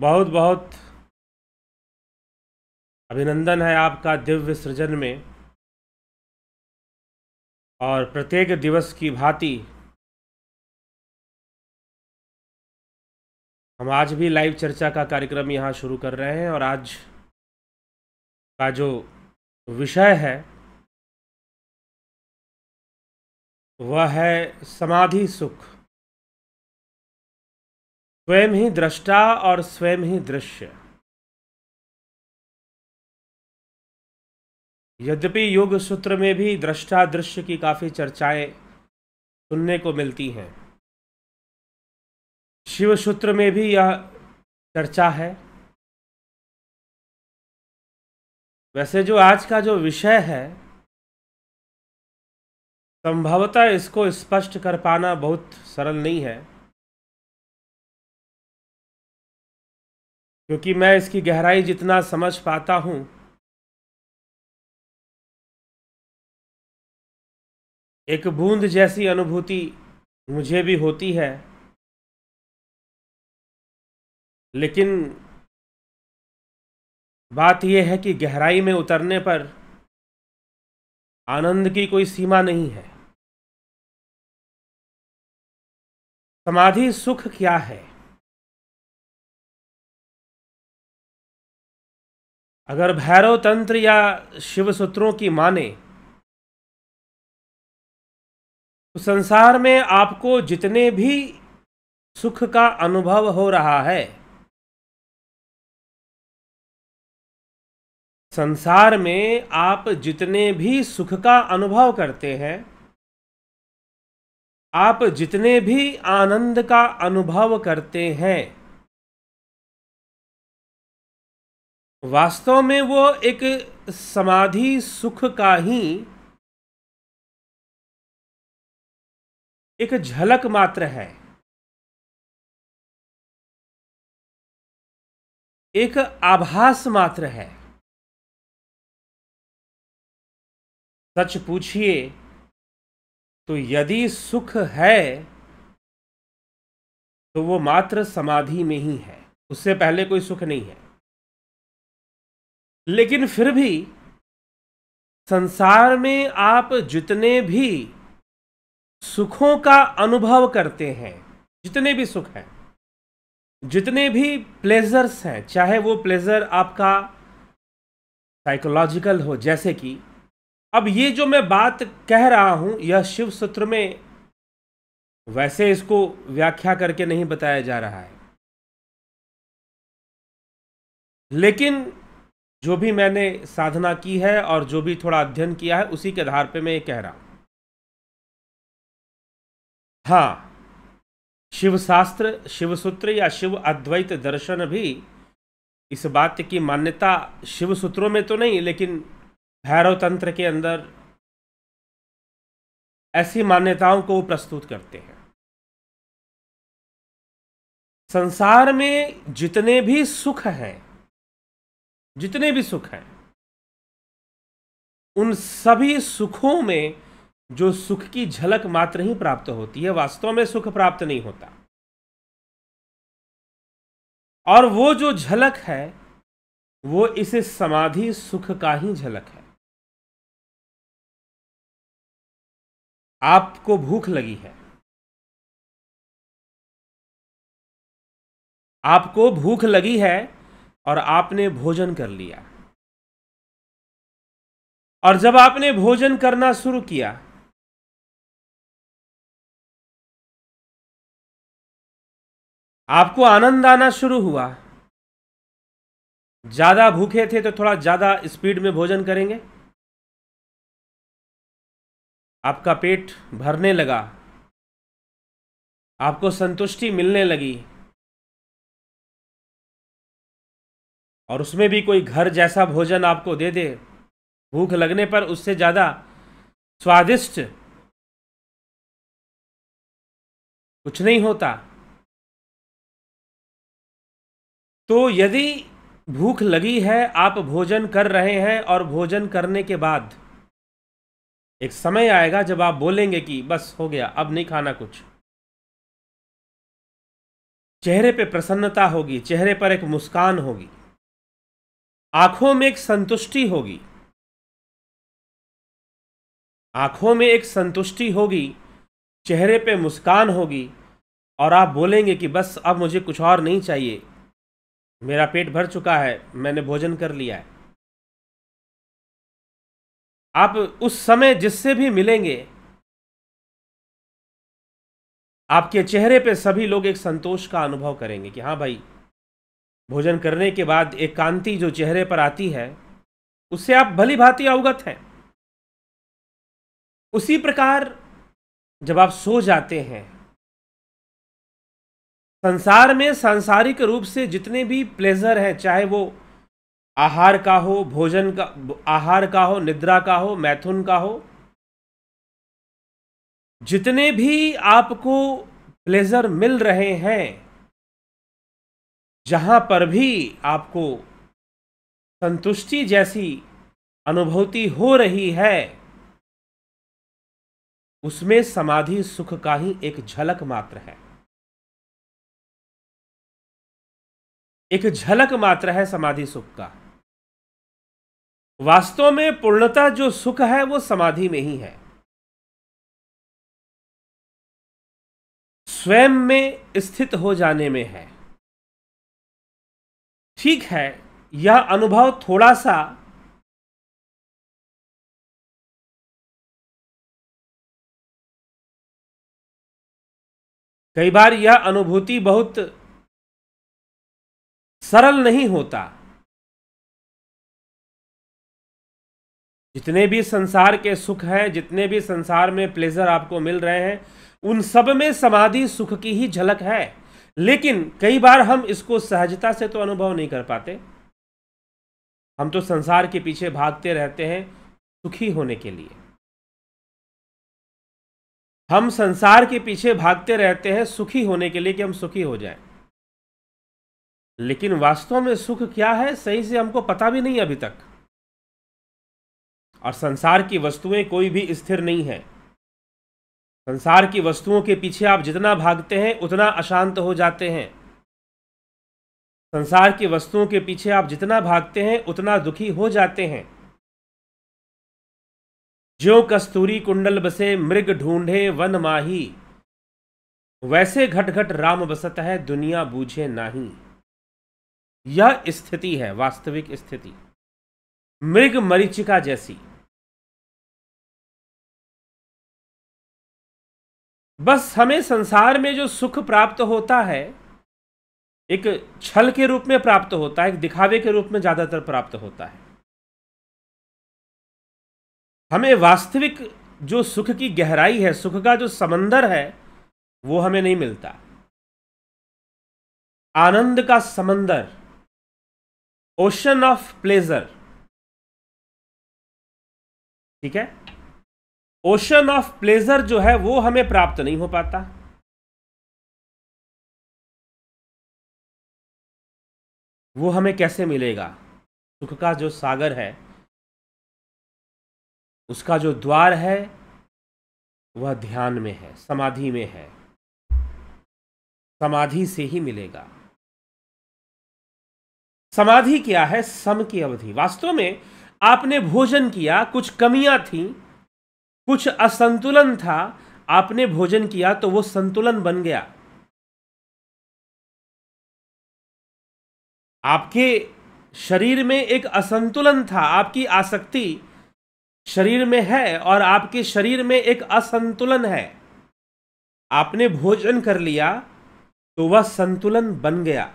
बहुत बहुत अभिनंदन है आपका दिव्य सृजन में और प्रत्येक दिवस की भांति हम आज भी लाइव चर्चा का कार्यक्रम यहाँ शुरू कर रहे हैं और आज का जो विषय है वह है समाधि सुख स्वयं ही दृष्टा और स्वयं ही दृश्य यद्यपि योग सूत्र में भी दृष्टा दृश्य की काफी चर्चाएं सुनने को मिलती हैं शिव सूत्र में भी यह चर्चा है वैसे जो आज का जो विषय है संभवतः इसको स्पष्ट कर पाना बहुत सरल नहीं है क्योंकि मैं इसकी गहराई जितना समझ पाता हूं एक बूंद जैसी अनुभूति मुझे भी होती है लेकिन बात यह है कि गहराई में उतरने पर आनंद की कोई सीमा नहीं है समाधि सुख क्या है अगर भैरव तंत्र या शिव सूत्रों की माने तो संसार में आपको जितने भी सुख का अनुभव हो रहा है संसार में आप जितने भी सुख का अनुभव करते हैं आप जितने भी आनंद का अनुभव करते हैं वास्तव में वो एक समाधि सुख का ही एक झलक मात्र है एक आभास मात्र है सच पूछिए तो यदि सुख है तो वो मात्र समाधि में ही है उससे पहले कोई सुख नहीं है लेकिन फिर भी संसार में आप जितने भी सुखों का अनुभव करते हैं जितने भी सुख हैं जितने भी प्लेजर्स हैं चाहे वो प्लेजर आपका साइकोलॉजिकल हो जैसे कि अब ये जो मैं बात कह रहा हूं यह शिव सूत्र में वैसे इसको व्याख्या करके नहीं बताया जा रहा है लेकिन जो भी मैंने साधना की है और जो भी थोड़ा अध्ययन किया है उसी के आधार पे मैं ये कह रहा हूं हाँ शिवशास्त्र शिवसूत्र या शिव अद्वैत दर्शन भी इस बात की मान्यता शिव सूत्रों में तो नहीं लेकिन भैरव तंत्र के अंदर ऐसी मान्यताओं को प्रस्तुत करते हैं संसार में जितने भी सुख हैं जितने भी सुख हैं उन सभी सुखों में जो सुख की झलक मात्र ही प्राप्त होती है वास्तव में सुख प्राप्त नहीं होता और वो जो झलक है वो इस समाधि सुख का ही झलक है आपको भूख लगी है आपको भूख लगी है और आपने भोजन कर लिया और जब आपने भोजन करना शुरू किया आपको आनंद आना शुरू हुआ ज्यादा भूखे थे तो थोड़ा ज्यादा स्पीड में भोजन करेंगे आपका पेट भरने लगा आपको संतुष्टि मिलने लगी और उसमें भी कोई घर जैसा भोजन आपको दे दे भूख लगने पर उससे ज़्यादा स्वादिष्ट कुछ नहीं होता तो यदि भूख लगी है आप भोजन कर रहे हैं और भोजन करने के बाद एक समय आएगा जब आप बोलेंगे कि बस हो गया अब नहीं खाना कुछ चेहरे पे प्रसन्नता होगी चेहरे पर एक मुस्कान होगी आंखों में एक संतुष्टि होगी आंखों में एक संतुष्टि होगी चेहरे पे मुस्कान होगी और आप बोलेंगे कि बस अब मुझे कुछ और नहीं चाहिए मेरा पेट भर चुका है मैंने भोजन कर लिया है आप उस समय जिससे भी मिलेंगे आपके चेहरे पे सभी लोग एक संतोष का अनुभव करेंगे कि हाँ भाई भोजन करने के बाद एक कांति जो चेहरे पर आती है उससे आप भली भांति अवगत हैं उसी प्रकार जब आप सो जाते हैं संसार में सांसारिक रूप से जितने भी प्लेजर हैं चाहे वो आहार का हो भोजन का आहार का हो निद्रा का हो मैथुन का हो जितने भी आपको प्लेजर मिल रहे हैं जहाँ पर भी आपको संतुष्टि जैसी अनुभूति हो रही है उसमें समाधि सुख का ही एक झलक मात्र है एक झलक मात्र है समाधि सुख का वास्तव में पूर्णता जो सुख है वो समाधि में ही है स्वयं में स्थित हो जाने में है ठीक है यह अनुभव थोड़ा सा कई बार यह अनुभूति बहुत सरल नहीं होता जितने भी संसार के सुख हैं जितने भी संसार में प्लेजर आपको मिल रहे हैं उन सब में समाधि सुख की ही झलक है लेकिन कई बार हम इसको सहजता से तो अनुभव नहीं कर पाते हम तो संसार के पीछे भागते रहते हैं सुखी होने के लिए हम संसार के पीछे भागते रहते हैं सुखी होने के लिए कि हम सुखी हो जाएं लेकिन वास्तव में सुख क्या है सही से हमको पता भी नहीं अभी तक और संसार की वस्तुएं कोई भी स्थिर नहीं है संसार की वस्तुओं के पीछे आप जितना भागते हैं उतना अशांत हो जाते हैं संसार की वस्तुओं के पीछे आप जितना भागते हैं उतना दुखी हो जाते हैं जो कस्तूरी कुंडल बसे मृग ढूंढे वन माही वैसे घट घट राम बसत है दुनिया बूझे नाही यह स्थिति है वास्तविक स्थिति मृग मरीचिका जैसी बस हमें संसार में जो सुख प्राप्त होता है एक छल के रूप में प्राप्त होता है एक दिखावे के रूप में ज़्यादातर प्राप्त होता है हमें वास्तविक जो सुख की गहराई है सुख का जो समंदर है वो हमें नहीं मिलता आनंद का समंदर ओशन ऑफ प्लेजर ठीक है ओशन ऑफ प्लेजर जो है वो हमें प्राप्त नहीं हो पाता वो हमें कैसे मिलेगा सुख का जो सागर है उसका जो द्वार है वह ध्यान में है समाधि में है समाधि से ही मिलेगा समाधि क्या है सम की अवधि वास्तव में आपने भोजन किया कुछ कमियां थीं कुछ असंतुलन था आपने भोजन किया तो वो संतुलन बन गया आपके शरीर में एक असंतुलन था आपकी आसक्ति शरीर में है और आपके शरीर में एक असंतुलन है आपने भोजन कर लिया तो वह संतुलन बन गया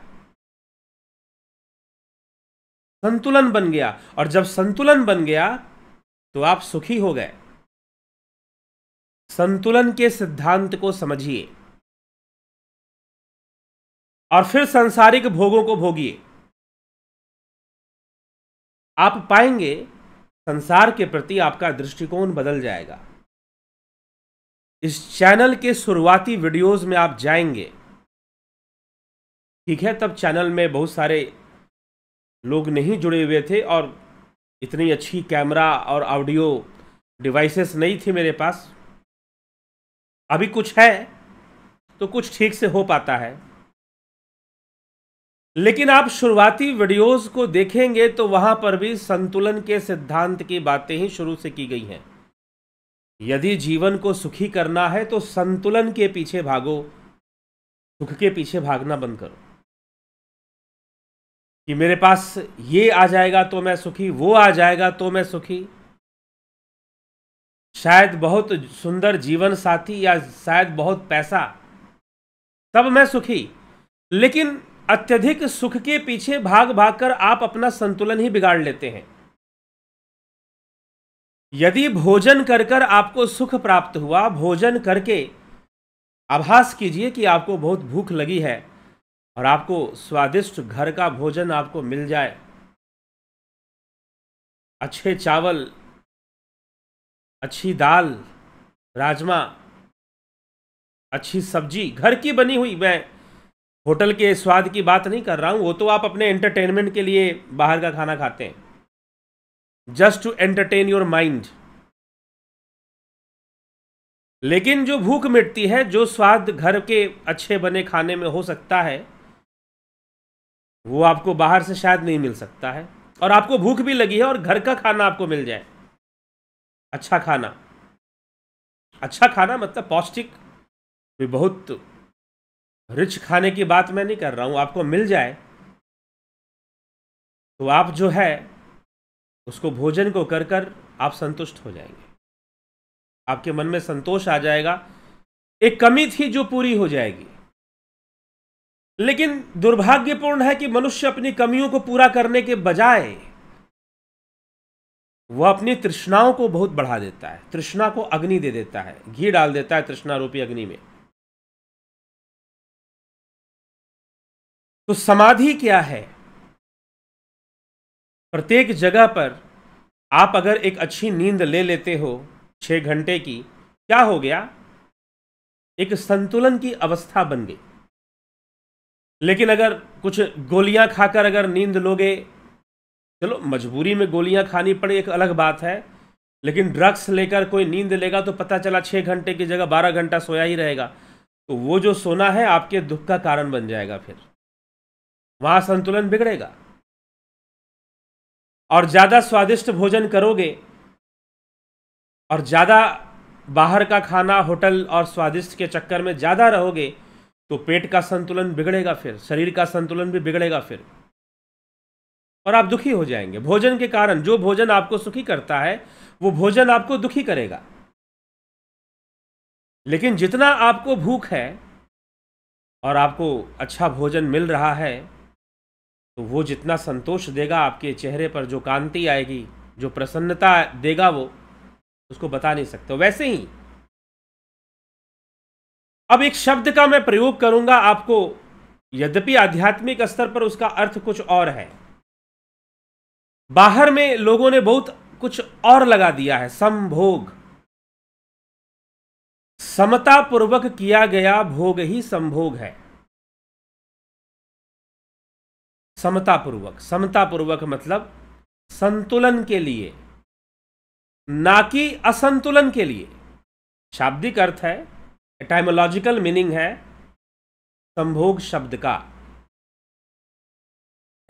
संतुलन बन गया और जब संतुलन बन गया तो आप सुखी हो गए संतुलन के सिद्धांत को समझिए और फिर सांसारिक भोगों को भोगिए आप पाएंगे संसार के प्रति आपका दृष्टिकोण बदल जाएगा इस चैनल के शुरुआती वीडियोस में आप जाएंगे ठीक है तब चैनल में बहुत सारे लोग नहीं जुड़े हुए थे और इतनी अच्छी कैमरा और ऑडियो डिवाइसेस नहीं थी मेरे पास अभी कुछ है तो कुछ ठीक से हो पाता है लेकिन आप शुरुआती वीडियोस को देखेंगे तो वहां पर भी संतुलन के सिद्धांत की बातें ही शुरू से की गई हैं यदि जीवन को सुखी करना है तो संतुलन के पीछे भागो सुख के पीछे भागना बंद करो कि मेरे पास ये आ जाएगा तो मैं सुखी वो आ जाएगा तो मैं सुखी शायद बहुत सुंदर जीवन साथी या शायद बहुत पैसा तब मैं सुखी लेकिन अत्यधिक सुख के पीछे भाग भाग कर आप अपना संतुलन ही बिगाड़ लेते हैं यदि भोजन कर कर आपको सुख प्राप्त हुआ भोजन करके आभास कीजिए कि आपको बहुत भूख लगी है और आपको स्वादिष्ट घर का भोजन आपको मिल जाए अच्छे चावल अच्छी दाल राजमा अच्छी सब्जी घर की बनी हुई मैं होटल के स्वाद की बात नहीं कर रहा हूँ वो तो आप अपने एंटरटेनमेंट के लिए बाहर का खाना खाते हैं just to entertain your mind लेकिन जो भूख मिटती है जो स्वाद घर के अच्छे बने खाने में हो सकता है वो आपको बाहर से शायद नहीं मिल सकता है और आपको भूख भी लगी है और घर का खाना आपको मिल जाए अच्छा खाना अच्छा खाना मतलब पौष्टिक भी बहुत रिच खाने की बात मैं नहीं कर रहा हूँ आपको मिल जाए तो आप जो है उसको भोजन को कर कर आप संतुष्ट हो जाएंगे आपके मन में संतोष आ जाएगा एक कमी थी जो पूरी हो जाएगी लेकिन दुर्भाग्यपूर्ण है कि मनुष्य अपनी कमियों को पूरा करने के बजाय वह अपनी तृष्णाओं को बहुत बढ़ा देता है तृष्णा को अग्नि दे देता है घी डाल देता है तृष्णा रूपी अग्नि में तो समाधि क्या है प्रत्येक जगह पर आप अगर एक अच्छी नींद ले लेते हो छह घंटे की क्या हो गया एक संतुलन की अवस्था बन गई लेकिन अगर कुछ गोलियां खाकर अगर नींद लोगे चलो मजबूरी में गोलियां खानी पड़े एक अलग बात है लेकिन ड्रग्स लेकर कोई नींद लेगा तो पता चला छः घंटे की जगह बारह घंटा सोया ही रहेगा तो वो जो सोना है आपके दुख का कारण बन जाएगा फिर वहाँ संतुलन बिगड़ेगा और ज़्यादा स्वादिष्ट भोजन करोगे और ज़्यादा बाहर का खाना होटल और स्वादिष्ट के चक्कर में ज़्यादा रहोगे तो पेट का संतुलन बिगड़ेगा फिर शरीर का संतुलन भी बिगड़ेगा फिर और आप दुखी हो जाएंगे भोजन के कारण जो भोजन आपको सुखी करता है वो भोजन आपको दुखी करेगा लेकिन जितना आपको भूख है और आपको अच्छा भोजन मिल रहा है तो वो जितना संतोष देगा आपके चेहरे पर जो कांति आएगी जो प्रसन्नता देगा वो उसको बता नहीं सकते वैसे ही अब एक शब्द का मैं प्रयोग करूंगा आपको यद्यपि आध्यात्मिक स्तर पर उसका अर्थ कुछ और है बाहर में लोगों ने बहुत कुछ और लगा दिया है संभोग समता पूर्वक किया गया भोग ही संभोग है समता पूर्वक समता पूर्वक मतलब संतुलन के लिए ना कि असंतुलन के लिए शाब्दिक अर्थ है टाइमोलॉजिकल मीनिंग है संभोग शब्द का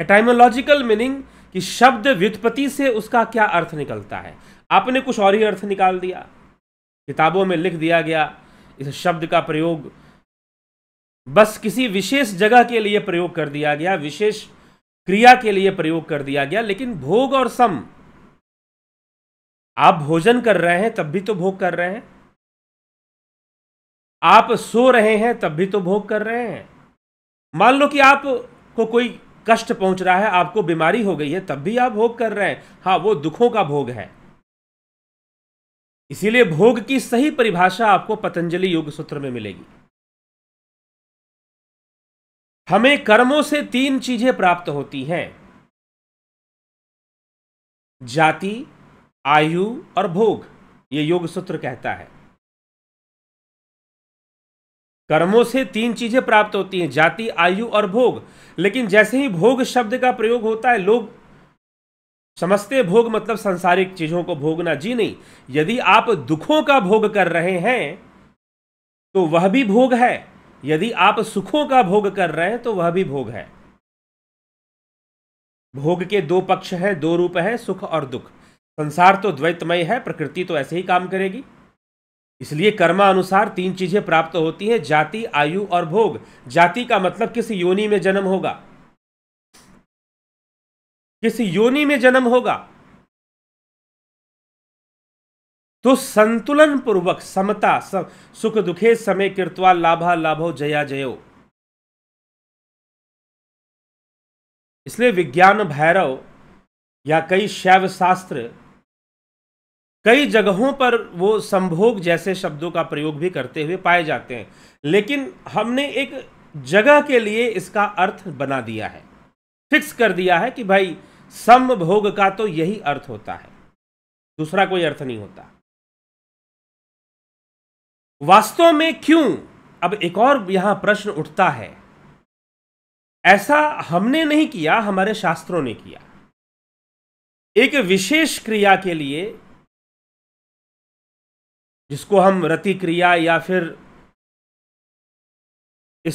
एटाइमोलॉजिकल मीनिंग कि शब्द व्युत्पत्ति से उसका क्या अर्थ निकलता है आपने कुछ और ही अर्थ निकाल दिया किताबों में लिख दिया गया इस शब्द का प्रयोग बस किसी विशेष जगह के लिए प्रयोग कर दिया गया विशेष क्रिया के लिए प्रयोग कर दिया गया लेकिन भोग और सम आप भोजन कर रहे हैं तब भी तो भोग कर रहे हैं आप सो रहे हैं तब भी तो भोग कर रहे हैं मान लो कि आप को कोई कष्ट पहुंच रहा है आपको बीमारी हो गई है तब भी आप भोग कर रहे हैं हाँ वो दुखों का भोग है इसीलिए भोग की सही परिभाषा आपको पतंजलि योग सूत्र में मिलेगी हमें कर्मों से तीन चीजें प्राप्त होती हैं जाति आयु और भोग ये योग सूत्र कहता है कर्मों से तीन चीजें प्राप्त होती हैं जाति आयु और भोग लेकिन जैसे ही भोग शब्द का प्रयोग होता है लोग समझते भोग मतलब संसारिक चीजों को भोगना जी नहीं यदि आप दुखों का भोग कर रहे हैं तो वह भी भोग है यदि आप सुखों का भोग कर रहे हैं तो वह भी भोग है भोग के दो पक्ष हैं दो रूप हैं सुख और दुख संसार तो द्वैतमय है प्रकृति तो ऐसे ही काम करेगी इसलिए कर्मा अनुसार तीन चीजें प्राप्त होती हैं जाति आयु और भोग जाति का मतलब किस योनि में जन्म होगा किस योनि में जन्म होगा तो संतुलन पूर्वक समता सुख दुखे समय कृतवा लाभा लाभो जया जयो इसलिए विज्ञान भैरव या कई शैव शास्त्र कई जगहों पर वो संभोग जैसे शब्दों का प्रयोग भी करते हुए पाए जाते हैं लेकिन हमने एक जगह के लिए इसका अर्थ बना दिया है फिक्स कर दिया है कि भाई संभोग का तो यही अर्थ होता है दूसरा कोई अर्थ नहीं होता वास्तव में क्यों अब एक और यहां प्रश्न उठता है ऐसा हमने नहीं किया हमारे शास्त्रों ने किया एक विशेष क्रिया के लिए जिसको हम रति क्रिया या फिर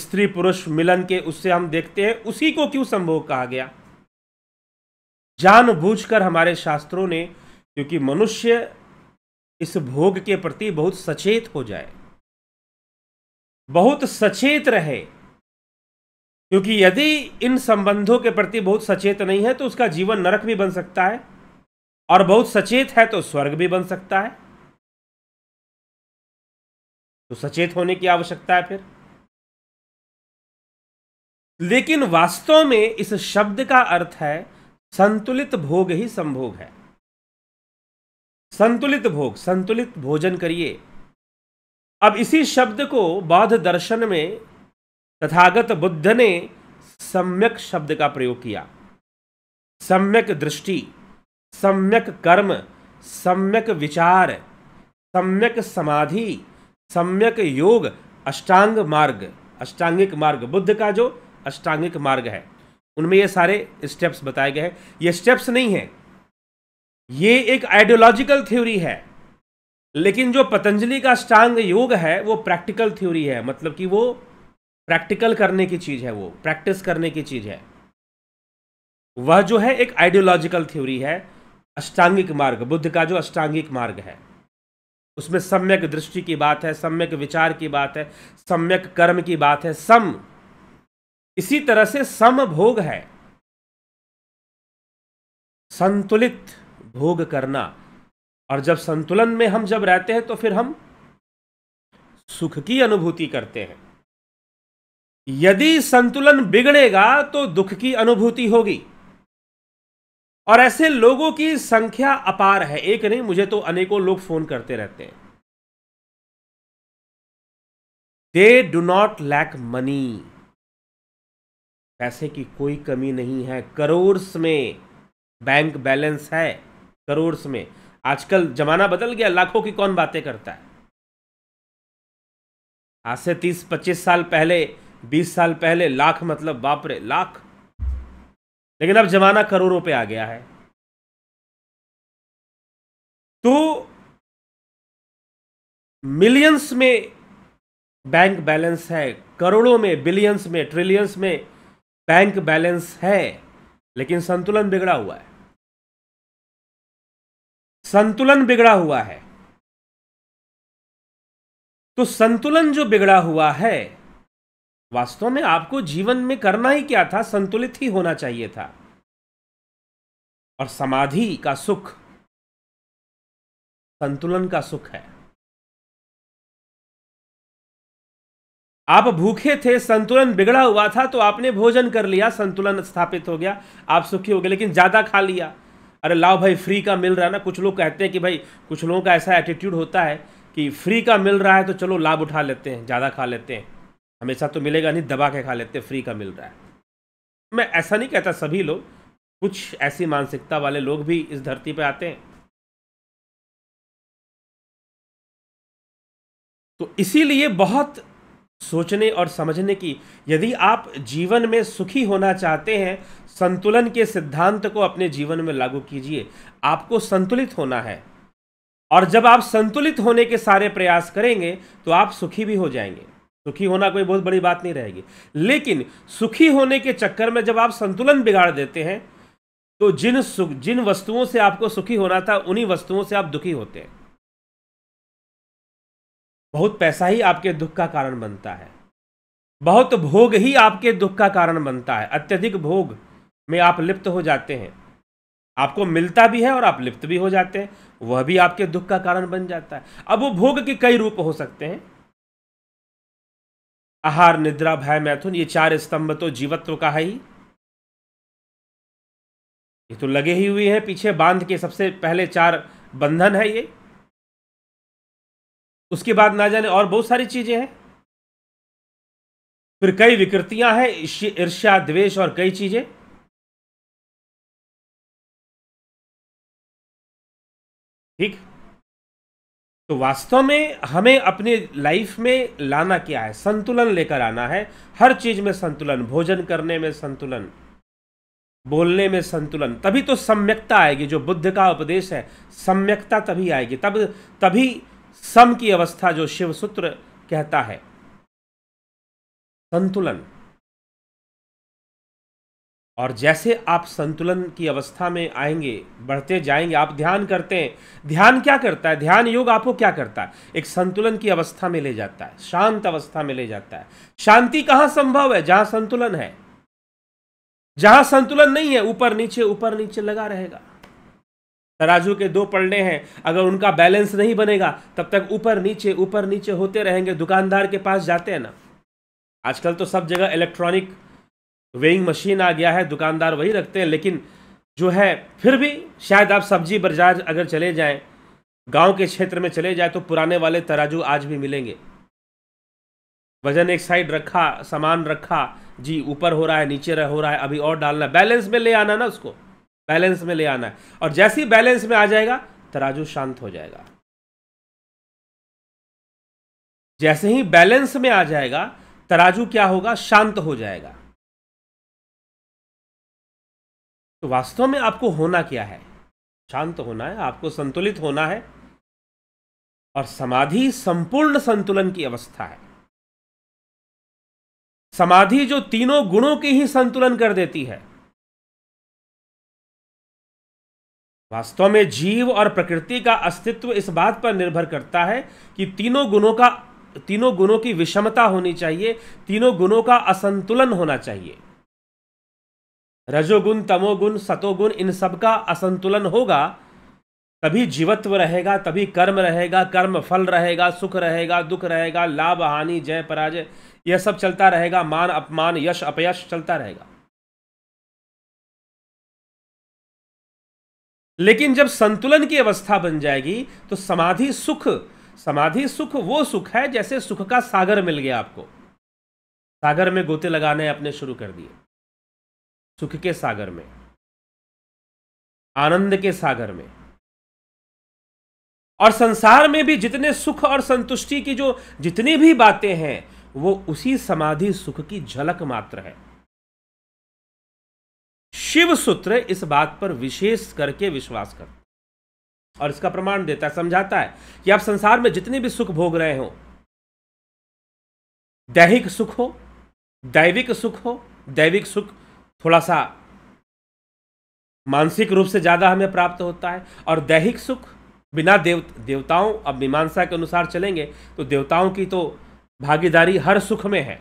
स्त्री पुरुष मिलन के उससे हम देखते हैं उसी को क्यों संभोग कहा गया जानबूझकर हमारे शास्त्रों ने क्योंकि मनुष्य इस भोग के प्रति बहुत सचेत हो जाए बहुत सचेत रहे क्योंकि यदि इन संबंधों के प्रति बहुत सचेत नहीं है तो उसका जीवन नरक भी बन सकता है और बहुत सचेत है तो स्वर्ग भी बन सकता है तो सचेत होने की आवश्यकता है फिर लेकिन वास्तव में इस शब्द का अर्थ है संतुलित भोग ही संभोग है संतुलित भोग संतुलित भोजन करिए अब इसी शब्द को बौद्ध दर्शन में तथागत बुद्ध ने सम्यक शब्द का प्रयोग किया सम्यक दृष्टि सम्यक कर्म सम्यक विचार सम्यक समाधि सम्यक योग अष्टांग मार्ग अष्टांगिक मार्ग बुद्ध का जो अष्टांगिक मार्ग है उनमें ये सारे स्टेप्स बताए गए हैं ये स्टेप्स नहीं है ये एक आइडियोलॉजिकल थ्योरी है लेकिन जो पतंजलि का अष्टांग योग है वो प्रैक्टिकल थ्योरी है मतलब कि वो प्रैक्टिकल करने की चीज़ है वो प्रैक्टिस करने की चीज़ है वह जो है एक आइडियोलॉजिकल थ्योरी है अष्टांगिक मार्ग बुद्ध का जो अष्टांगिक मार्ग है उसमें सम्यक दृष्टि की बात है सम्यक विचार की बात है सम्यक कर्म की बात है सम इसी तरह से सम भोग है संतुलित भोग करना और जब संतुलन में हम जब रहते हैं तो फिर हम सुख की अनुभूति करते हैं यदि संतुलन बिगड़ेगा तो दुख की अनुभूति होगी और ऐसे लोगों की संख्या अपार है एक नहीं मुझे तो अनेकों लोग फोन करते रहते हैं they do not lack money पैसे की कोई कमी नहीं है करोड़ में बैंक बैलेंस है करोड़ में आजकल जमाना बदल गया लाखों की कौन बातें करता है आज से तीस पच्चीस साल पहले बीस साल पहले लाख मतलब बाप रे लाख लेकिन अब जमाना करोड़ों पे आ गया है तो मिलियंस में बैंक बैलेंस है करोड़ों में बिलियंस में ट्रिलियंस में बैंक बैलेंस है लेकिन संतुलन बिगड़ा हुआ है संतुलन बिगड़ा हुआ है तो संतुलन जो बिगड़ा हुआ है वास्तव में आपको जीवन में करना ही क्या था संतुलित ही होना चाहिए था और समाधि का सुख संतुलन का सुख है आप भूखे थे संतुलन बिगड़ा हुआ था तो आपने भोजन कर लिया संतुलन स्थापित हो गया आप सुखी हो गए लेकिन ज़्यादा खा लिया अरे लाओ भाई फ्री का मिल रहा है ना कुछ लोग कहते हैं कि भाई कुछ लोगों का ऐसा एटीट्यूड होता है कि फ्री का मिल रहा है तो चलो लाभ उठा लेते हैं ज़्यादा खा लेते हैं हमेशा तो मिलेगा नहीं दबा के खा लेते फ्री का मिल रहा है मैं ऐसा नहीं कहता सभी लोग कुछ ऐसी मानसिकता वाले लोग भी इस धरती पर आते हैं तो इसीलिए बहुत सोचने और समझने की यदि आप जीवन में सुखी होना चाहते हैं संतुलन के सिद्धांत को अपने जीवन में लागू कीजिए आपको संतुलित होना है और जब आप संतुलित होने के सारे प्रयास करेंगे तो आप सुखी भी हो जाएंगे सुखी होना कोई बहुत बड़ी बात नहीं रहेगी लेकिन सुखी होने के चक्कर में जब आप संतुलन बिगाड़ देते हैं तो जिन सुख जिन वस्तुओं से आपको सुखी होना था उन्हीं वस्तुओं से आप दुखी होते हैं बहुत पैसा ही आपके दुख का कारण बनता है बहुत भोग ही आपके दुख का कारण बनता है अत्यधिक भोग में आप लिप्त हो जाते हैं आपको मिलता भी है और आप लिप्त भी हो जाते हैं वह भी आपके दुख का कारण बन जाता है अब वो भोग के कई रूप हो सकते हैं आहार निद्रा भय मैथुन ये चार स्तंभ तो जीवत्व का है ही ये तो लगे ही हुए हैं पीछे बांध के सबसे पहले चार बंधन है ये उसके बाद ना जाने और बहुत सारी चीजें हैं फिर कई विकृतियां हैं ईर्ष्या द्वेष और कई चीजें ठीक तो वास्तव में हमें अपने लाइफ में लाना क्या है संतुलन लेकर आना है हर चीज में संतुलन भोजन करने में संतुलन बोलने में संतुलन तभी तो सम्यकता आएगी जो बुद्ध का उपदेश है सम्यकता तभी आएगी तब तभी सम की अवस्था जो शिव सूत्र कहता है संतुलन और जैसे आप संतुलन की अवस्था में आएंगे बढ़ते जाएंगे आप ध्यान करते हैं ध्यान क्या करता है ध्यान योग आपको क्या करता है एक संतुलन की अवस्था में ले जाता है शांत अवस्था में ले जाता है शांति कहां संभव है जहां संतुलन है जहां संतुलन नहीं है ऊपर नीचे ऊपर नीचे लगा रहेगा तराजू के दो पलड़े हैं अगर उनका बैलेंस नहीं बनेगा तब तक ऊपर नीचे ऊपर नीचे होते रहेंगे दुकानदार के पास जाते हैं ना आजकल तो सब जगह इलेक्ट्रॉनिक वेइंग तो मशीन आ गया है दुकानदार वही रखते हैं लेकिन जो है फिर भी शायद आप सब्जी बाजार अगर चले जाएं गांव के क्षेत्र में चले जाए तो पुराने वाले तराजू आज भी मिलेंगे वजन एक साइड रखा सामान रखा जी ऊपर हो रहा है नीचे हो रहा है अभी और डालना बैलेंस में ले आना ना उसको बैलेंस में ले आना है और जैसे ही बैलेंस में आ जाएगा तराजू शांत हो जाएगा जैसे ही बैलेंस में आ जाएगा तराजू क्या होगा शांत हो जाएगा तो वास्तव में आपको होना क्या है शांत होना है आपको संतुलित होना है और समाधि संपूर्ण संतुलन की अवस्था है समाधि जो तीनों गुणों की ही संतुलन कर देती है वास्तव में जीव और प्रकृति का अस्तित्व इस बात पर निर्भर करता है कि तीनों गुणों का तीनों गुणों की विषमता होनी चाहिए तीनों गुणों का असंतुलन होना चाहिए रजोगुण तमोगुण सतोगुण इन सब का असंतुलन होगा तभी जीवत्व रहेगा तभी कर्म रहेगा कर्म फल रहेगा सुख रहेगा दुख रहेगा लाभ हानि जय पराजय यह सब चलता रहेगा मान अपमान यश अपयश चलता रहेगा लेकिन जब संतुलन की अवस्था बन जाएगी तो समाधि सुख समाधि सुख वो सुख है जैसे सुख का सागर मिल गया आपको सागर में गोते लगाने अपने शुरू कर दिए सुख के सागर में आनंद के सागर में और संसार में भी जितने सुख और संतुष्टि की जो जितनी भी बातें हैं वो उसी समाधि सुख की झलक मात्र है शिव सूत्र इस बात पर विशेष करके विश्वास करता और इसका प्रमाण देता है समझाता है कि आप संसार में जितने भी सुख भोग रहे हो दैहिक सुख हो दैविक सुख हो दैविक सुख थोड़ा सा मानसिक रूप से ज़्यादा हमें प्राप्त होता है और दैहिक सुख बिना देव देवताओं अब मीमांसा के अनुसार चलेंगे तो देवताओं की तो भागीदारी हर सुख में है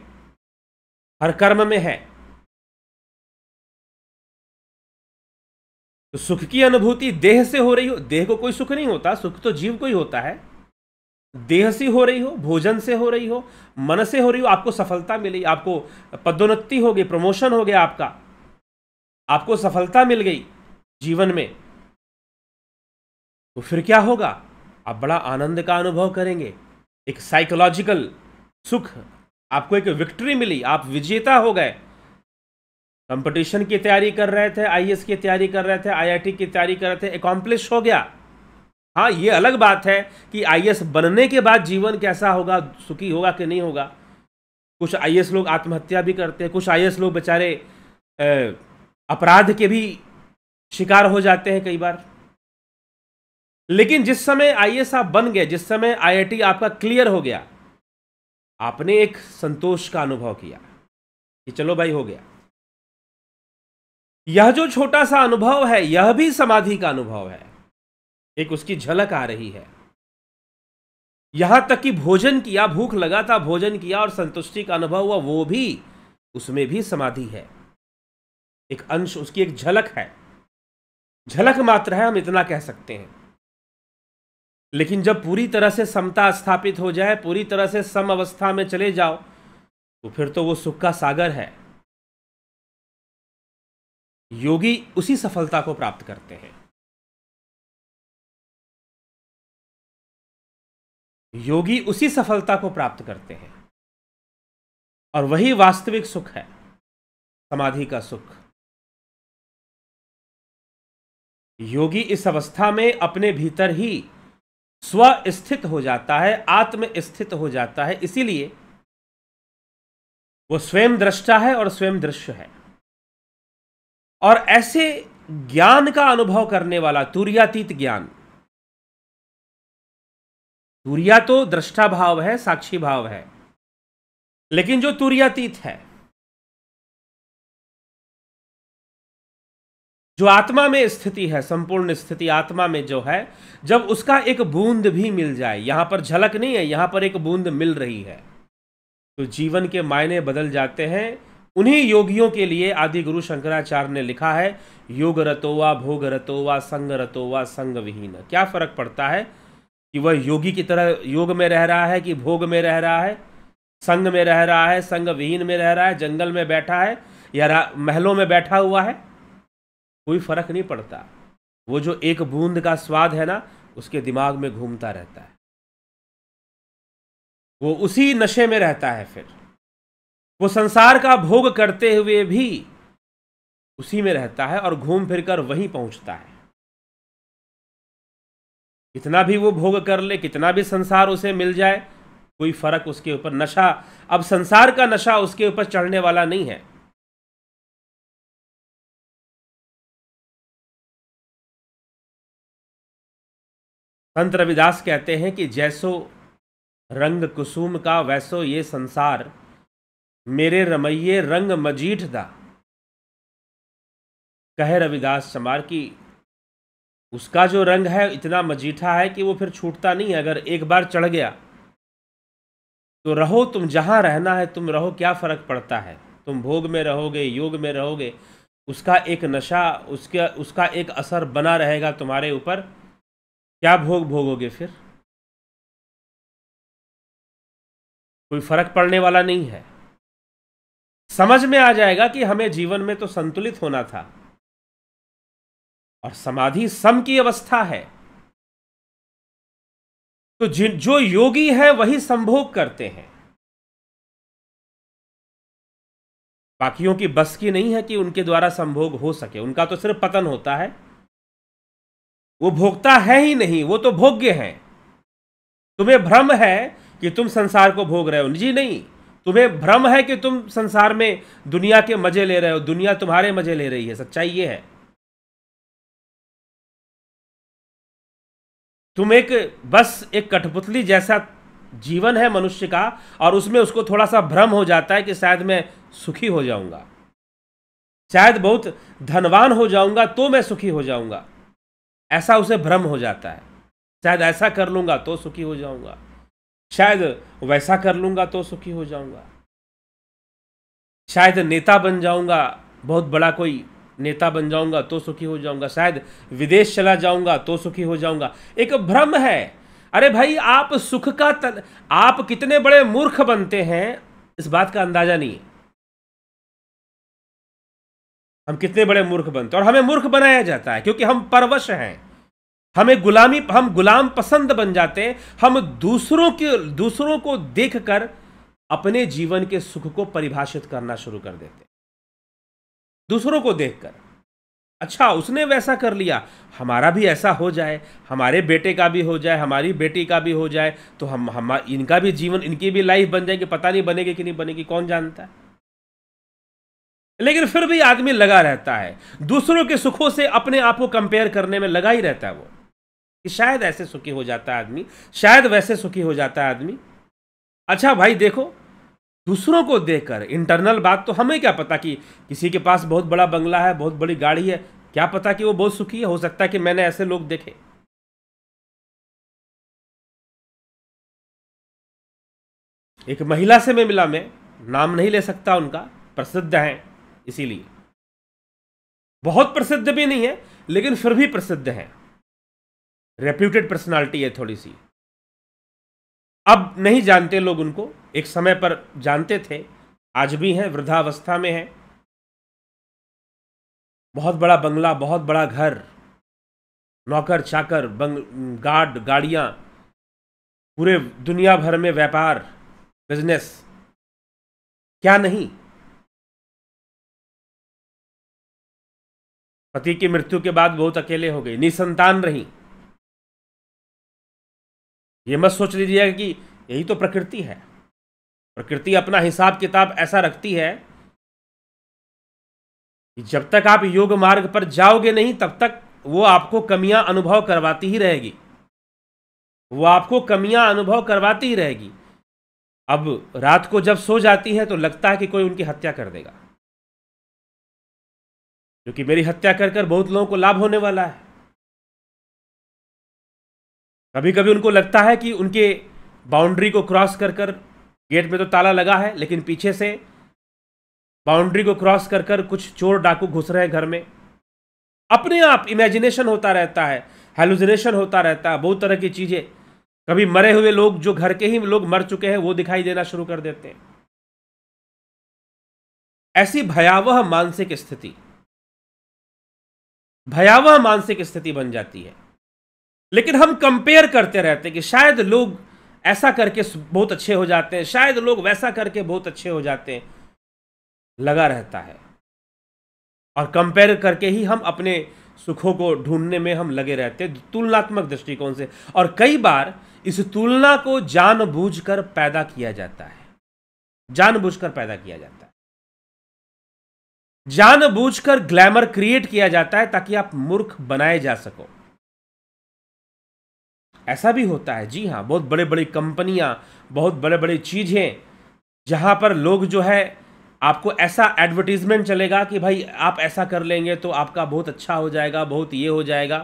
हर कर्म में है तो सुख की अनुभूति देह से हो रही हो देह को कोई सुख नहीं होता सुख तो जीव को ही होता है देह से हो रही हो भोजन से हो रही हो मन से हो रही हो आपको सफलता मिली आपको पदोन्नति हो गई प्रमोशन हो गया आपका आपको सफलता मिल गई जीवन में तो फिर क्या होगा आप बड़ा आनंद का अनुभव करेंगे एक साइकोलॉजिकल सुख आपको एक विक्ट्री मिली आप विजेता हो गए कंपटीशन की तैयारी कर रहे थे आई की तैयारी कर रहे थे आई की तैयारी कर रहे थे एकम्प्लिश हो गया हाँ ये अलग बात है कि आई बनने के बाद जीवन कैसा होगा सुखी होगा कि नहीं होगा कुछ आई लोग आत्महत्या भी करते हैं कुछ आई लोग बेचारे अपराध के भी शिकार हो जाते हैं कई बार लेकिन जिस समय आई आप बन गए जिस समय आईआईटी आपका क्लियर हो गया आपने एक संतोष का अनुभव किया कि चलो भाई हो गया यह जो छोटा सा अनुभव है यह भी समाधि का अनुभव है एक उसकी झलक आ रही है यहां तक कि भोजन किया भूख लगा था भोजन किया और संतुष्टि का अनुभव हुआ वो भी उसमें भी समाधि है एक अंश उसकी एक झलक है झलक मात्र है हम इतना कह सकते हैं लेकिन जब पूरी तरह से समता स्थापित हो जाए पूरी तरह से सम अवस्था में चले जाओ तो फिर तो वो सुख का सागर है योगी उसी सफलता को प्राप्त करते हैं योगी उसी सफलता को प्राप्त करते हैं और वही वास्तविक सुख है समाधि का सुख योगी इस अवस्था में अपने भीतर ही स्व स्थित हो जाता है आत्म स्थित हो जाता है इसीलिए वो स्वयं दृष्टा है और स्वयं दृश्य है और ऐसे ज्ञान का अनुभव करने वाला तुरियातीत ज्ञान तुरिया तो दृष्टा भाव है साक्षी भाव है लेकिन जो तुरियातीत है जो आत्मा में स्थिति है संपूर्ण स्थिति आत्मा में जो है जब उसका एक बूंद भी मिल जाए यहां पर झलक नहीं है यहां पर एक बूंद मिल रही है तो जीवन के मायने बदल जाते हैं उन्हीं योगियों के लिए आदि गुरु शंकराचार्य ने लिखा है योग रतोवा भोग रतोवा संग रतोवा संग विहीन क्या फर्क पड़ता है कि वह योगी की तरह योग में रह रहा है कि भोग में रह रहा है संग में रह रहा है संग विहीन में रह रहा है जंगल में बैठा है या महलों में बैठा हुआ है कोई फर्क नहीं पड़ता वो जो एक बूंद का स्वाद है ना उसके दिमाग में घूमता रहता है वो उसी नशे में रहता है फिर वो संसार का भोग करते हुए भी उसी में रहता है और घूम फिर कर वहीं पहुंचता है कितना भी वो भोग कर ले कितना भी संसार उसे मिल जाए कोई फर्क उसके ऊपर नशा अब संसार का नशा उसके ऊपर चढ़ने वाला नहीं है संत रविदास कहते हैं कि जैसो रंग कुसुम का वैसो ये संसार मेरे रमैये रंग मजीठ दा कहे रविदास चमार की उसका जो रंग है इतना मजीठा है कि वो फिर छूटता नहीं अगर एक बार चढ़ गया तो रहो तुम जहाँ रहना है तुम रहो क्या फ़र्क पड़ता है तुम भोग में रहोगे योग में रहोगे उसका एक नशा उसका उसका एक असर बना रहेगा तुम्हारे ऊपर क्या भोग भोगोगे फिर कोई फर्क पड़ने वाला नहीं है समझ में आ जाएगा कि हमें जीवन में तो संतुलित होना था और समाधि सम की अवस्था है तो जिन जो योगी है वही संभोग करते हैं बाकियों की बस की नहीं है कि उनके द्वारा संभोग हो सके उनका तो सिर्फ पतन होता है वो भोगता है ही नहीं वो तो भोग्य है तुम्हें भ्रम है कि तुम संसार को भोग रहे हो जी नहीं तुम्हें भ्रम है कि तुम संसार में दुनिया के मजे ले रहे हो दुनिया तुम्हारे मजे ले रही है सच्चाई ये है तुम एक बस एक कठपुतली जैसा जीवन है मनुष्य का और उसमें उसको थोड़ा सा भ्रम हो जाता है कि शायद मैं सुखी हो जाऊंगा शायद बहुत धनवान हो जाऊंगा तो मैं सुखी हो जाऊंगा ऐसा उसे भ्रम हो जाता है शायद ऐसा कर लूंगा तो सुखी हो जाऊंगा शायद वैसा कर लूंगा तो सुखी हो जाऊंगा शायद नेता बन जाऊंगा बहुत बड़ा कोई नेता बन जाऊंगा तो सुखी हो जाऊंगा शायद विदेश चला जाऊंगा तो सुखी हो जाऊंगा एक भ्रम है अरे भाई आप सुख का तन आप कितने बड़े मूर्ख बनते हैं इस बात का अंदाज़ा नहीं है हम कितने बड़े मूर्ख बनते हैं और हमें मूर्ख बनाया जाता है क्योंकि हम परवश हैं हमें गुलामी हम गुलाम पसंद बन जाते हैं हम दूसरों के दूसरों को देखकर अपने जीवन के सुख को परिभाषित करना शुरू कर देते हैं दूसरों को देखकर अच्छा उसने वैसा कर लिया हमारा भी ऐसा हो जाए हमारे बेटे का भी हो जाए हमारी बेटी का भी हो जाए तो हम हम इनका भी जीवन इनकी भी लाइफ बन जाएगी पता नहीं बनेगी कि नहीं बनेगी कौन जानता है लेकिन फिर भी आदमी लगा रहता है दूसरों के सुखों से अपने आप को कंपेयर करने में लगा ही रहता है वो कि शायद ऐसे सुखी हो जाता है आदमी शायद वैसे सुखी हो जाता है आदमी अच्छा भाई देखो दूसरों को देखकर इंटरनल बात तो हमें क्या पता कि किसी के पास बहुत बड़ा बंगला है बहुत बड़ी गाड़ी है क्या पता कि वो बहुत सुखी है हो सकता है कि मैंने ऐसे लोग देखे एक महिला से मैं मिला मैं नाम नहीं ले सकता उनका प्रसिद्ध हैं इसीलिए बहुत प्रसिद्ध भी नहीं है लेकिन फिर भी प्रसिद्ध है रेप्यूटेड पर्सनालिटी है थोड़ी सी अब नहीं जानते लोग उनको एक समय पर जानते थे आज भी हैं वृद्धावस्था में हैं बहुत बड़ा बंगला बहुत बड़ा घर नौकर चाकर बंग गार्ड गाड़ियां पूरे दुनिया भर में व्यापार बिजनेस क्या नहीं पति की मृत्यु के बाद बहुत अकेले हो गई निसंतान रही ये मत सोच लीजिएगा कि यही तो प्रकृति है प्रकृति अपना हिसाब किताब ऐसा रखती है कि जब तक आप योग मार्ग पर जाओगे नहीं तब तक वो आपको कमियां अनुभव करवाती ही रहेगी वो आपको कमियां अनुभव करवाती ही रहेगी अब रात को जब सो जाती है तो लगता है कि कोई उनकी हत्या कर देगा क्योंकि मेरी हत्या कर कर बहुत लोगों को लाभ होने वाला है कभी कभी उनको लगता है कि उनके बाउंड्री को क्रॉस कर कर गेट में तो ताला लगा है लेकिन पीछे से बाउंड्री को क्रॉस कर कर कुछ चोर डाकू घुस रहे हैं घर में अपने आप इमेजिनेशन होता रहता है हेलुजिनेशन होता रहता है बहुत तरह की चीज़ें कभी मरे हुए लोग जो घर के ही लोग मर चुके हैं वो दिखाई देना शुरू कर देते हैं ऐसी भयावह मानसिक स्थिति भयावह मानसिक स्थिति बन जाती है लेकिन हम कंपेयर करते रहते हैं कि शायद लोग ऐसा करके बहुत अच्छे हो जाते हैं शायद लोग वैसा करके बहुत अच्छे हो जाते हैं लगा रहता है और कंपेयर करके ही हम अपने सुखों को ढूंढने में हम लगे रहते हैं तुलनात्मक दृष्टिकोण से और कई बार इस तुलना को जानबूझकर पैदा किया जाता है जानबूझकर पैदा किया जाता है जानबूझकर ग्लैमर क्रिएट किया जाता है ताकि आप मूर्ख बनाए जा सको ऐसा भी होता है जी हाँ बहुत बड़े बड़ी कंपनियां बहुत बड़े बड़े चीज़ें जहां पर लोग जो है आपको ऐसा एडवर्टीजमेंट चलेगा कि भाई आप ऐसा कर लेंगे तो आपका बहुत अच्छा हो जाएगा बहुत ये हो जाएगा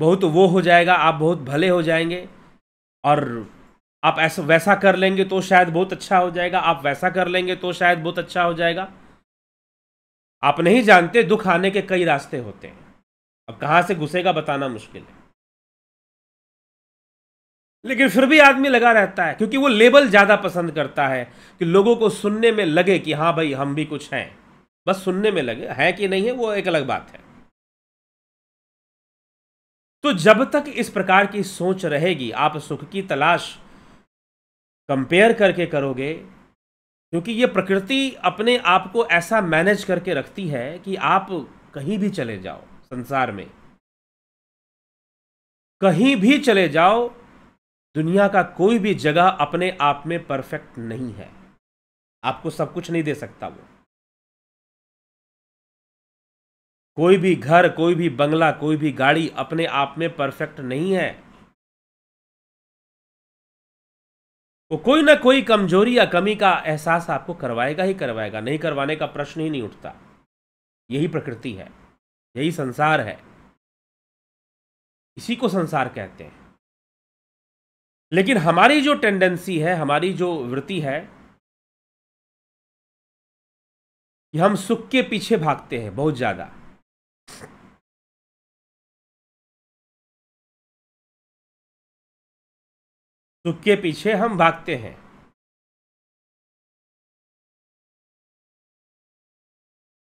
बहुत वो हो जाएगा आप बहुत भले हो जाएंगे और आप ऐसा वैसा कर लेंगे तो शायद बहुत अच्छा हो जाएगा आप वैसा कर लेंगे तो शायद बहुत अच्छा हो जाएगा आप नहीं जानते दुख आने के कई रास्ते होते हैं अब कहां से घुसेगा बताना मुश्किल है लेकिन फिर भी आदमी लगा रहता है क्योंकि वो लेबल ज़्यादा पसंद करता है कि लोगों को सुनने में लगे कि हाँ भाई हम भी कुछ हैं बस सुनने में लगे है कि नहीं है वो एक अलग बात है तो जब तक इस प्रकार की सोच रहेगी आप सुख की तलाश कंपेयर करके करोगे क्योंकि ये प्रकृति अपने आप को ऐसा मैनेज करके रखती है कि आप कहीं भी चले जाओ संसार में कहीं भी चले जाओ दुनिया का कोई भी जगह अपने आप में परफेक्ट नहीं है आपको सब कुछ नहीं दे सकता वो कोई भी घर कोई भी बंगला कोई भी गाड़ी अपने आप में परफेक्ट नहीं है वो तो कोई ना कोई कमजोरी या कमी का एहसास आपको करवाएगा ही करवाएगा नहीं करवाने का प्रश्न ही नहीं उठता यही प्रकृति है यही संसार है इसी को संसार कहते हैं लेकिन हमारी जो टेंडेंसी है हमारी जो वृत्ति है कि हम सुख के पीछे भागते हैं बहुत ज़्यादा सुख के पीछे हम भागते हैं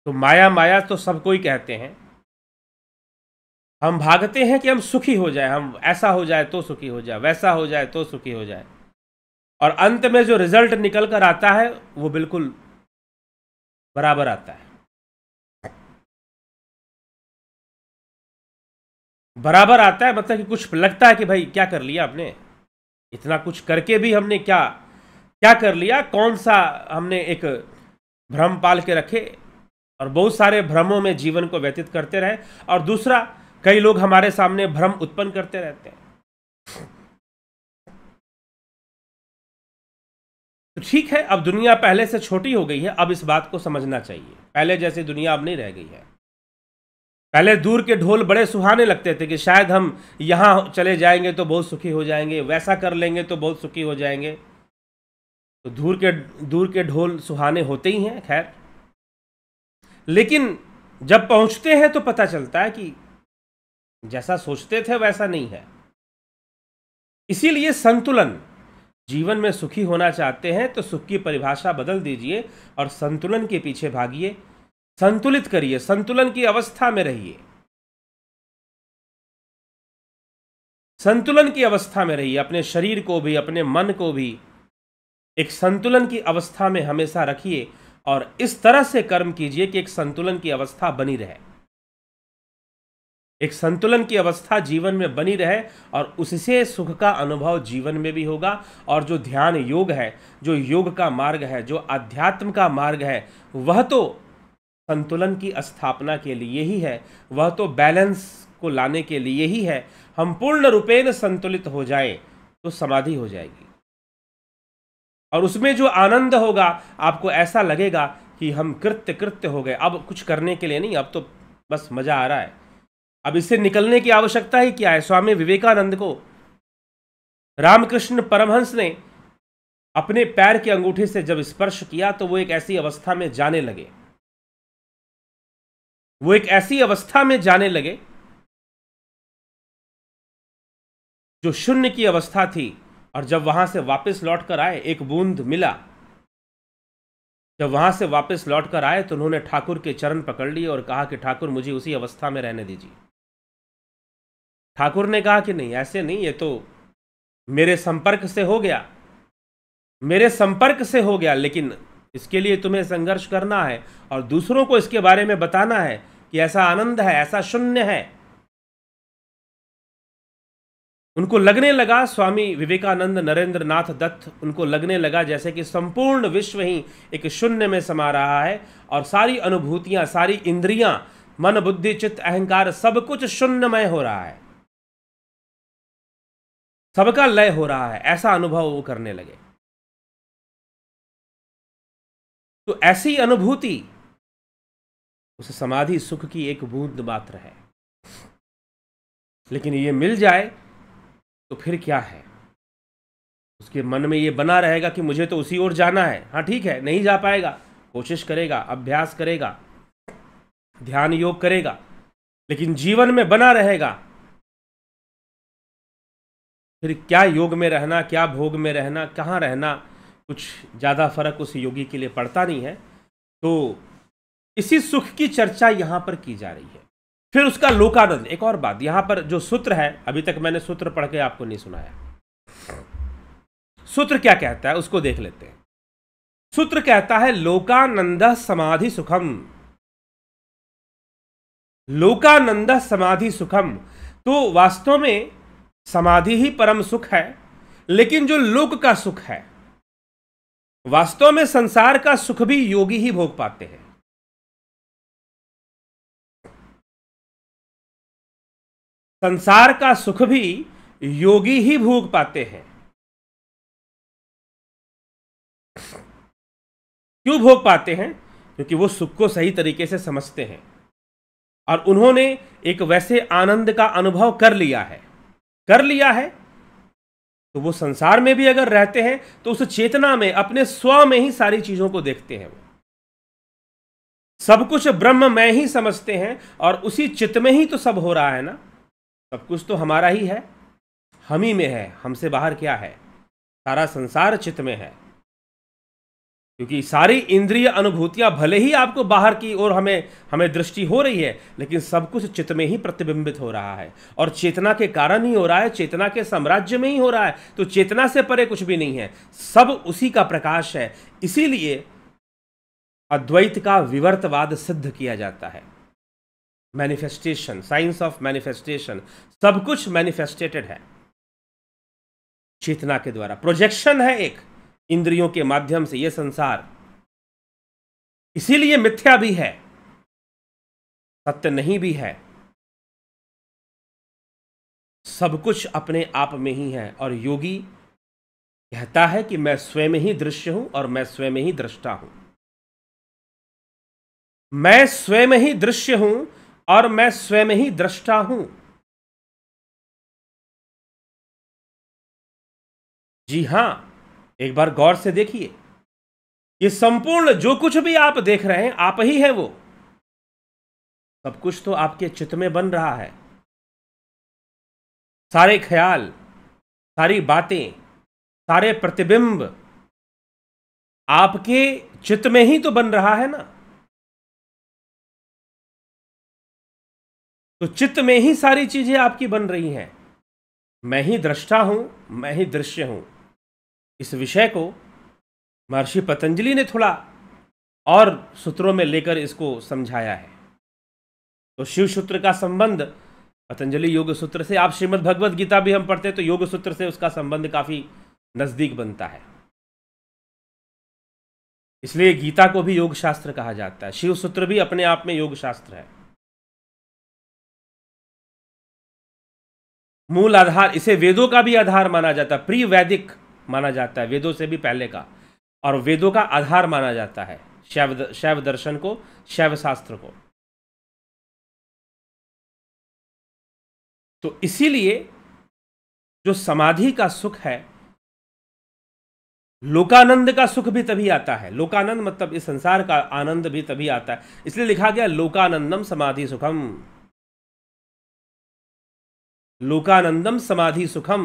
तो माया माया तो सबको ही कहते हैं हम भागते हैं कि हम सुखी हो जाए हम ऐसा हो जाए तो सुखी हो जाए वैसा हो जाए तो सुखी हो जाए और अंत में जो रिजल्ट निकल कर आता है वो बिल्कुल बराबर आता है बराबर आता है मतलब कि कुछ लगता है कि भाई क्या कर लिया आपने इतना कुछ करके भी हमने क्या क्या कर लिया कौन सा हमने एक भ्रम पाल के रखे और बहुत सारे भ्रमों में जीवन को व्यतीत करते रहे और दूसरा कई लोग हमारे सामने भ्रम उत्पन्न करते रहते हैं तो ठीक है अब दुनिया पहले से छोटी हो गई है अब इस बात को समझना चाहिए पहले जैसी दुनिया अब नहीं रह गई है पहले दूर के ढोल बड़े सुहाने लगते थे कि शायद हम यहाँ चले जाएंगे तो बहुत सुखी हो जाएंगे वैसा कर लेंगे तो बहुत सुखी हो जाएंगे तो दूर के दूर के ढोल सुहाने होते ही हैं खैर लेकिन जब पहुंचते हैं तो पता चलता है कि जैसा सोचते थे वैसा नहीं है इसीलिए संतुलन जीवन में सुखी होना चाहते हैं तो सुख की परिभाषा बदल दीजिए और संतुलन के पीछे भागिए संतुलित करिए संतुलन की अवस्था में रहिए संतुलन की अवस्था में रहिए अपने शरीर को भी अपने मन को भी एक संतुलन की अवस्था में हमेशा रखिए और इस तरह से कर्म कीजिए कि एक संतुलन की अवस्था बनी रहे एक संतुलन की अवस्था जीवन में बनी रहे और उससे सुख का अनुभव जीवन में भी होगा और जो ध्यान योग है जो योग का मार्ग है जो अध्यात्म का मार्ग है वह तो संतुलन की स्थापना के लिए ही है वह तो बैलेंस को लाने के लिए ही है हम पूर्ण रूपेण संतुलित हो जाएं तो समाधि हो जाएगी और उसमें जो आनंद होगा आपको ऐसा लगेगा कि हम कृत्य कृत्य हो गए अब कुछ करने के लिए नहीं अब तो बस मज़ा आ रहा है अब इससे निकलने की आवश्यकता ही क्या है स्वामी विवेकानंद को रामकृष्ण परमहंस ने अपने पैर के अंगूठे से जब स्पर्श किया तो वो एक ऐसी अवस्था में जाने लगे वो एक ऐसी अवस्था में जाने लगे जो शून्य की अवस्था थी और जब वहां से वापस लौट कर आए एक बूंद मिला जब वहां से वापस लौट कर आए तो उन्होंने ठाकुर के चरण पकड़ लिए और कहा कि ठाकुर मुझे उसी अवस्था में रहने दीजिए ठाकुर ने कहा कि नहीं ऐसे नहीं ये तो मेरे संपर्क से हो गया मेरे संपर्क से हो गया लेकिन इसके लिए तुम्हें संघर्ष करना है और दूसरों को इसके बारे में बताना है कि ऐसा आनंद है ऐसा शून्य है उनको लगने लगा स्वामी विवेकानंद नरेंद्र नाथ दत्त उनको लगने लगा जैसे कि संपूर्ण विश्व ही एक शून्य में समा रहा है और सारी अनुभूतियां सारी इंद्रियां मन बुद्धि चित्त अहंकार सब कुछ शून्यमय हो रहा है सबका लय हो रहा है ऐसा अनुभव वो करने लगे तो ऐसी अनुभूति उस समाधि सुख की एक बूंद मात्र है लेकिन ये मिल जाए तो फिर क्या है उसके मन में ये बना रहेगा कि मुझे तो उसी ओर जाना है हाँ ठीक है नहीं जा पाएगा कोशिश करेगा अभ्यास करेगा ध्यान योग करेगा लेकिन जीवन में बना रहेगा फिर क्या योग में रहना क्या भोग में रहना कहाँ रहना कुछ ज़्यादा फर्क उस योगी के लिए पड़ता नहीं है तो इसी सुख की चर्चा यहाँ पर की जा रही है फिर उसका लोकानंद एक और बात यहाँ पर जो सूत्र है अभी तक मैंने सूत्र पढ़ के आपको नहीं सुनाया सूत्र क्या कहता है उसको देख लेते हैं सूत्र कहता है लोकानंद समाधि सुखम लोकानंद समाधि सुखम तो वास्तव में समाधि ही परम सुख है लेकिन जो लोक का सुख है वास्तव में संसार का सुख भी योगी ही भोग पाते हैं संसार का सुख भी योगी ही भोग पाते हैं क्यों भोग पाते हैं क्योंकि वो सुख को सही तरीके से समझते हैं और उन्होंने एक वैसे आनंद का अनुभव कर लिया है कर लिया है तो वो संसार में भी अगर रहते हैं तो उस चेतना में अपने स्व में ही सारी चीजों को देखते हैं वो सब कुछ ब्रह्म में ही समझते हैं और उसी चित्त में ही तो सब हो रहा है ना सब कुछ तो हमारा ही है हम ही में है हमसे बाहर क्या है सारा संसार चित्त में है क्योंकि सारी इंद्रिय अनुभूतियां भले ही आपको बाहर की ओर हमें हमें दृष्टि हो रही है लेकिन सब कुछ चित्त में ही प्रतिबिंबित हो रहा है और चेतना के कारण ही हो रहा है चेतना के साम्राज्य में ही हो रहा है तो चेतना से परे कुछ भी नहीं है सब उसी का प्रकाश है इसीलिए अद्वैत का विवर्तवाद सिद्ध किया जाता है मैनिफेस्टेशन साइंस ऑफ मैनिफेस्टेशन सब कुछ मैनिफेस्टेटेड है चेतना के द्वारा प्रोजेक्शन है एक इंद्रियों के माध्यम से यह संसार इसीलिए मिथ्या भी है सत्य नहीं भी है सब कुछ अपने आप में ही है और योगी कहता है कि मैं स्वयं ही दृश्य हूं और मैं स्वयं ही दृष्टा हूं मैं स्वयं ही दृश्य हूं और मैं स्वयं ही दृष्टा हूं जी हां एक बार गौर से देखिए ये संपूर्ण जो कुछ भी आप देख रहे हैं आप ही है वो सब कुछ तो आपके चित्त में बन रहा है सारे ख्याल सारी बातें सारे प्रतिबिंब आपके चित्त में ही तो बन रहा है ना तो चित्त में ही सारी चीजें आपकी बन रही हैं मैं ही दृष्टा हूं मैं ही दृश्य हूं इस विषय को महर्षि पतंजलि ने थोड़ा और सूत्रों में लेकर इसको समझाया है तो शिव सूत्र का संबंध पतंजलि योग सूत्र से आप श्रीमद् भगवद गीता भी हम पढ़ते हैं तो योग सूत्र से उसका संबंध काफी नजदीक बनता है इसलिए गीता को भी योग शास्त्र कहा जाता है शिव सूत्र भी अपने आप में योग शास्त्र है मूल आधार इसे वेदों का भी आधार माना जाता है प्री वैदिक माना जाता है वेदों से भी पहले का और वेदों का आधार माना जाता है शैव शैव दर्शन को शैव शास्त्र को तो इसीलिए जो समाधि का सुख है लोकानंद का सुख भी तभी आता है लोकानंद मतलब इस संसार का आनंद भी तभी आता है इसलिए लिखा गया लोकानंदम समाधि सुखम लोकानंदम समाधि सुखम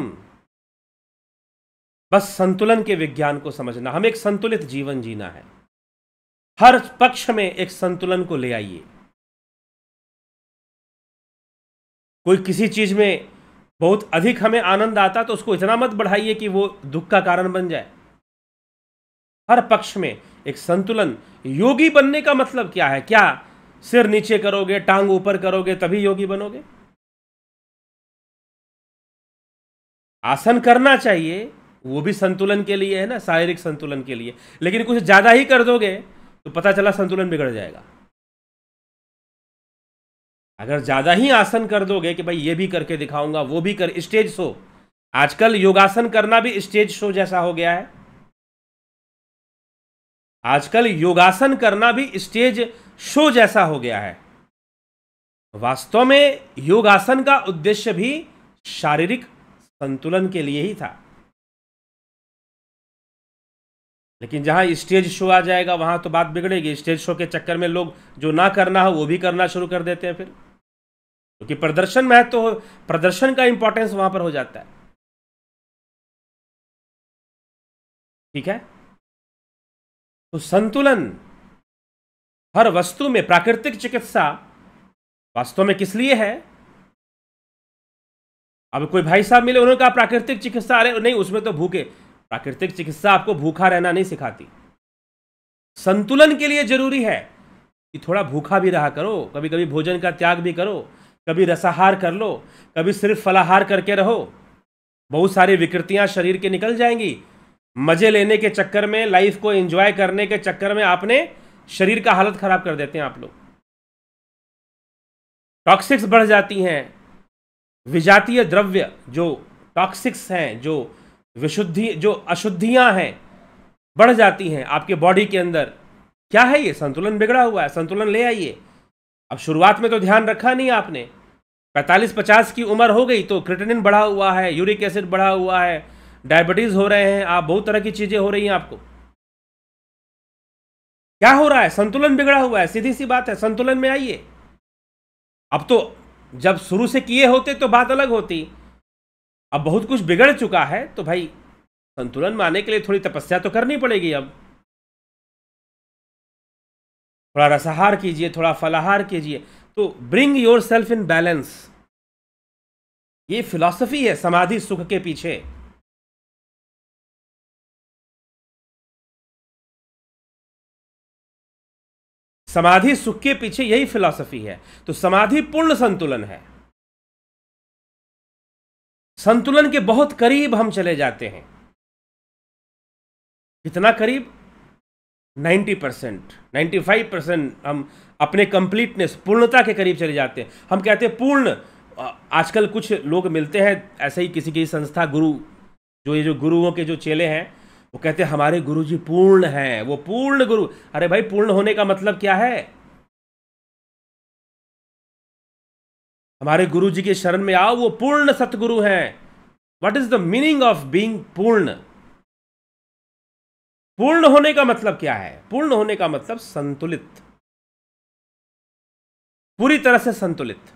बस संतुलन के विज्ञान को समझना हमें एक संतुलित जीवन जीना है हर पक्ष में एक संतुलन को ले आइए कोई किसी चीज में बहुत अधिक हमें आनंद आता तो उसको इतना मत बढ़ाइए कि वो दुख का कारण बन जाए हर पक्ष में एक संतुलन योगी बनने का मतलब क्या है क्या सिर नीचे करोगे टांग ऊपर करोगे तभी योगी बनोगे आसन करना चाहिए वो भी संतुलन के लिए है ना शारीरिक संतुलन के लिए लेकिन कुछ ज़्यादा ही कर दोगे तो पता चला संतुलन बिगड़ जाएगा अगर ज़्यादा ही आसन कर दोगे कि भाई ये भी करके दिखाऊंगा वो भी कर स्टेज शो आजकल योगासन करना भी स्टेज शो जैसा हो गया है आजकल योगासन करना भी स्टेज शो जैसा हो गया है वास्तव में योगासन का उद्देश्य भी शारीरिक संतुलन के लिए ही था लेकिन जहाँ स्टेज शो आ जाएगा वहाँ तो बात बिगड़ेगी स्टेज शो के चक्कर में लोग जो ना करना हो वो भी करना शुरू कर देते हैं फिर क्योंकि तो प्रदर्शन महत्व तो प्रदर्शन का इंपॉर्टेंस वहाँ पर हो जाता है ठीक है तो संतुलन हर वस्तु में प्राकृतिक चिकित्सा वास्तव में किस लिए है अब कोई भाई साहब मिले उन्होंने कहा प्राकृतिक चिकित्सा अरे नहीं उसमें तो भूखे प्राकृतिक चिकित्सा आपको भूखा रहना नहीं सिखाती संतुलन के लिए जरूरी है कि थोड़ा भूखा भी रहा करो कभी कभी भोजन का त्याग भी करो कभी रसाहार कर लो कभी सिर्फ फलाहार करके रहो बहुत सारी विकृतियां शरीर के निकल जाएंगी मजे लेने के चक्कर में लाइफ को एंजॉय करने के चक्कर में आपने शरीर का हालत खराब कर देते हैं आप लोग टॉक्सिक्स बढ़ जाती हैं विजातीय द्रव्य जो टॉक्सिक्स हैं जो विशुद्धि जो अशुद्धियां हैं बढ़ जाती हैं आपके बॉडी के अंदर क्या है ये संतुलन बिगड़ा हुआ है संतुलन ले आइए अब शुरुआत में तो ध्यान रखा नहीं आपने 45 पचास की उम्र हो गई तो क्रिटेनिन बढ़ा हुआ है यूरिक एसिड बढ़ा हुआ है डायबिटीज़ हो रहे हैं आप बहुत तरह की चीज़ें हो रही हैं आपको क्या हो रहा है संतुलन बिगड़ा हुआ है सीधी सी बात है संतुलन में आइए अब तो जब शुरू से किए होते तो बात अलग होती अब बहुत कुछ बिगड़ चुका है तो भाई संतुलन में आने के लिए थोड़ी तपस्या तो करनी पड़ेगी अब थोड़ा रसाहार कीजिए थोड़ा फलाहार कीजिए तो bring yourself in balance ये फिलॉसफी है समाधि सुख के पीछे समाधि सुख के पीछे यही फिलॉसफी है तो समाधि पूर्ण संतुलन है संतुलन के बहुत करीब हम चले जाते हैं कितना करीब 90 परसेंट नाइन्टी फाइव परसेंट हम अपने कंप्लीटनेस पूर्णता के करीब चले जाते हैं हम कहते हैं पूर्ण आजकल कुछ लोग मिलते हैं ऐसे ही किसी की संस्था गुरु जो ये जो गुरुओं के जो चेले हैं वो कहते हैं हमारे गुरु जी पूर्ण हैं वो पूर्ण गुरु अरे भाई पूर्ण होने का मतलब क्या है हमारे गुरु जी के शरण में आओ वो पूर्ण सतगुरु हैं what is the meaning of being पूर्ण पूर्ण होने का मतलब क्या है पूर्ण होने का मतलब संतुलित पूरी तरह से संतुलित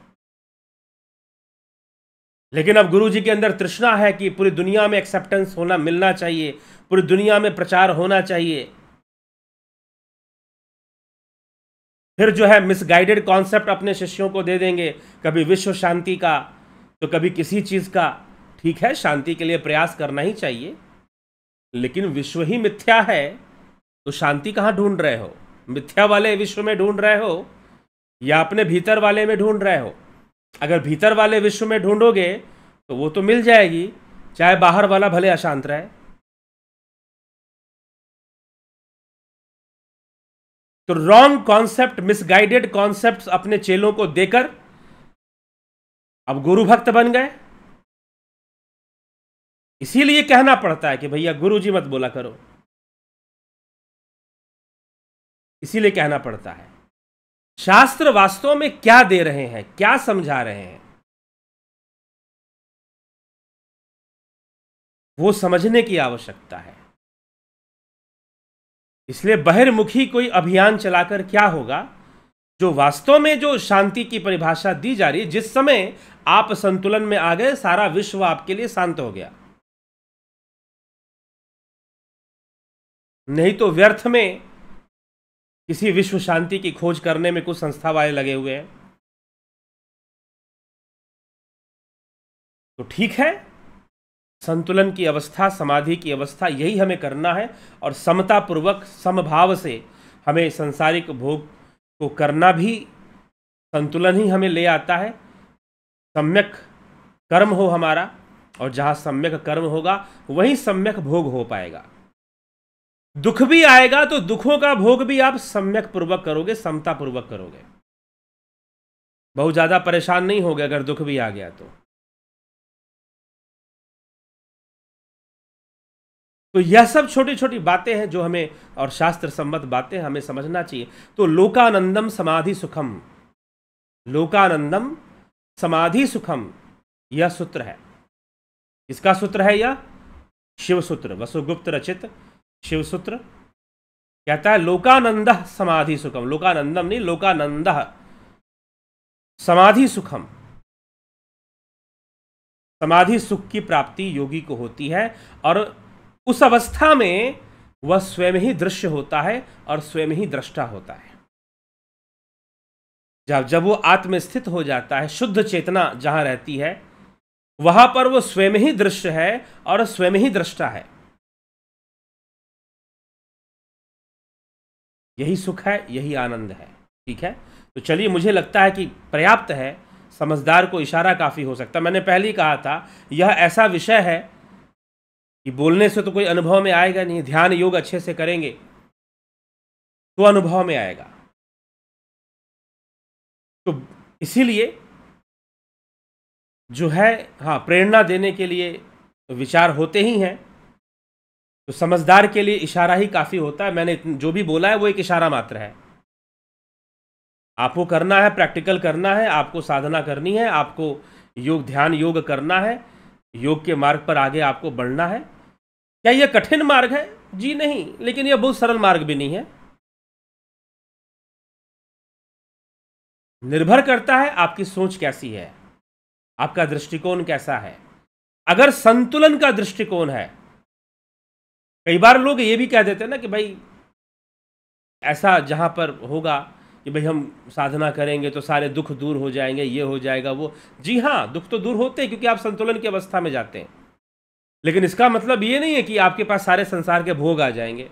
लेकिन अब गुरु जी के अंदर तृष्णा है कि पूरी दुनिया में एक्सेप्टेंस होना मिलना चाहिए पूरी दुनिया में प्रचार होना चाहिए फिर जो है मिसगाइडेड कॉन्सेप्ट अपने शिष्यों को दे देंगे कभी विश्व शांति का तो कभी किसी चीज़ का ठीक है शांति के लिए प्रयास करना ही चाहिए लेकिन विश्व ही मिथ्या है तो शांति कहाँ ढूंढ रहे हो मिथ्या वाले विश्व में ढूंढ रहे हो या अपने भीतर वाले में ढूंढ रहे हो अगर भीतर वाले विश्व में ढूंढोगे तो वो तो मिल जाएगी चाहे बाहर वाला भले अशांत रहे तो रॉन्ग कॉन्सेप्ट मिसगाइडेड कॉन्सेप्ट अपने चेलों को देकर अब गुरु भक्त बन गए इसीलिए कहना पड़ता है कि भैया गुरु जी मत बोला करो इसीलिए कहना पड़ता है शास्त्र वास्तव में क्या दे रहे हैं क्या समझा रहे हैं वो समझने की आवश्यकता है इसलिए बहिर्मुखी कोई अभियान चलाकर क्या होगा जो वास्तव में जो शांति की परिभाषा दी जा रही है जिस समय आप संतुलन में आ गए सारा विश्व आपके लिए शांत हो गया नहीं तो व्यर्थ में किसी विश्व शांति की खोज करने में कुछ संस्था वाले लगे हुए हैं तो ठीक है संतुलन की अवस्था समाधि की अवस्था यही हमें करना है और समता पूर्वक समभाव से हमें संसारिक भोग को करना भी संतुलन ही हमें ले आता है सम्यक कर्म हो हमारा और जहाँ सम्यक कर्म होगा वहीं सम्यक भोग हो पाएगा दुख भी आएगा तो दुखों का भोग भी आप सम्यक पूर्वक करोगे समता पूर्वक करोगे बहुत ज़्यादा परेशान नहीं होगे अगर दुख भी आ गया तो तो यह सब छोटी छोटी बातें हैं जो हमें और शास्त्र संबद्ध बातें हमें समझना चाहिए तो लोकानंदम समाधि सुखम लोकानंदम समाधि सुखम यह सूत्र है इसका सूत्र है यह शिव सूत्र वसुगुप्त रचित शिव सूत्र कहता है लोकानंद समाधि सुखम लोकानंदम नहीं लोकानंद समाधि सुखम समाधि सुख की प्राप्ति योगी को होती है और उस अवस्था में वह स्वयं ही दृश्य होता है और स्वयं ही दृष्टा होता है जब जब वो आत्मस्थित हो जाता है शुद्ध चेतना जहां रहती है वहां पर वो स्वयं ही दृश्य है और स्वयं ही दृष्टा है यही सुख है यही आनंद है ठीक है तो चलिए मुझे लगता है कि पर्याप्त है समझदार को इशारा काफ़ी हो सकता मैंने पहले ही कहा था यह ऐसा विषय है कि बोलने से तो कोई अनुभव में आएगा नहीं ध्यान योग अच्छे से करेंगे तो अनुभव में आएगा तो इसीलिए जो है हाँ प्रेरणा देने के लिए तो विचार होते ही हैं तो समझदार के लिए इशारा ही काफ़ी होता है मैंने जो भी बोला है वो एक इशारा मात्र है आपको करना है प्रैक्टिकल करना है आपको साधना करनी है आपको योग ध्यान योग करना है योग के मार्ग पर आगे आपको बढ़ना है क्या यह कठिन मार्ग है जी नहीं लेकिन यह बहुत सरल मार्ग भी नहीं है निर्भर करता है आपकी सोच कैसी है आपका दृष्टिकोण कैसा है अगर संतुलन का दृष्टिकोण है कई बार लोग ये भी कह देते हैं ना कि भाई ऐसा जहां पर होगा कि भाई हम साधना करेंगे तो सारे दुख दूर हो जाएंगे ये हो जाएगा वो जी हाँ दुख तो दूर होते हैं क्योंकि आप संतुलन की अवस्था में जाते हैं लेकिन इसका मतलब ये नहीं है कि आपके पास सारे संसार के भोग आ जाएंगे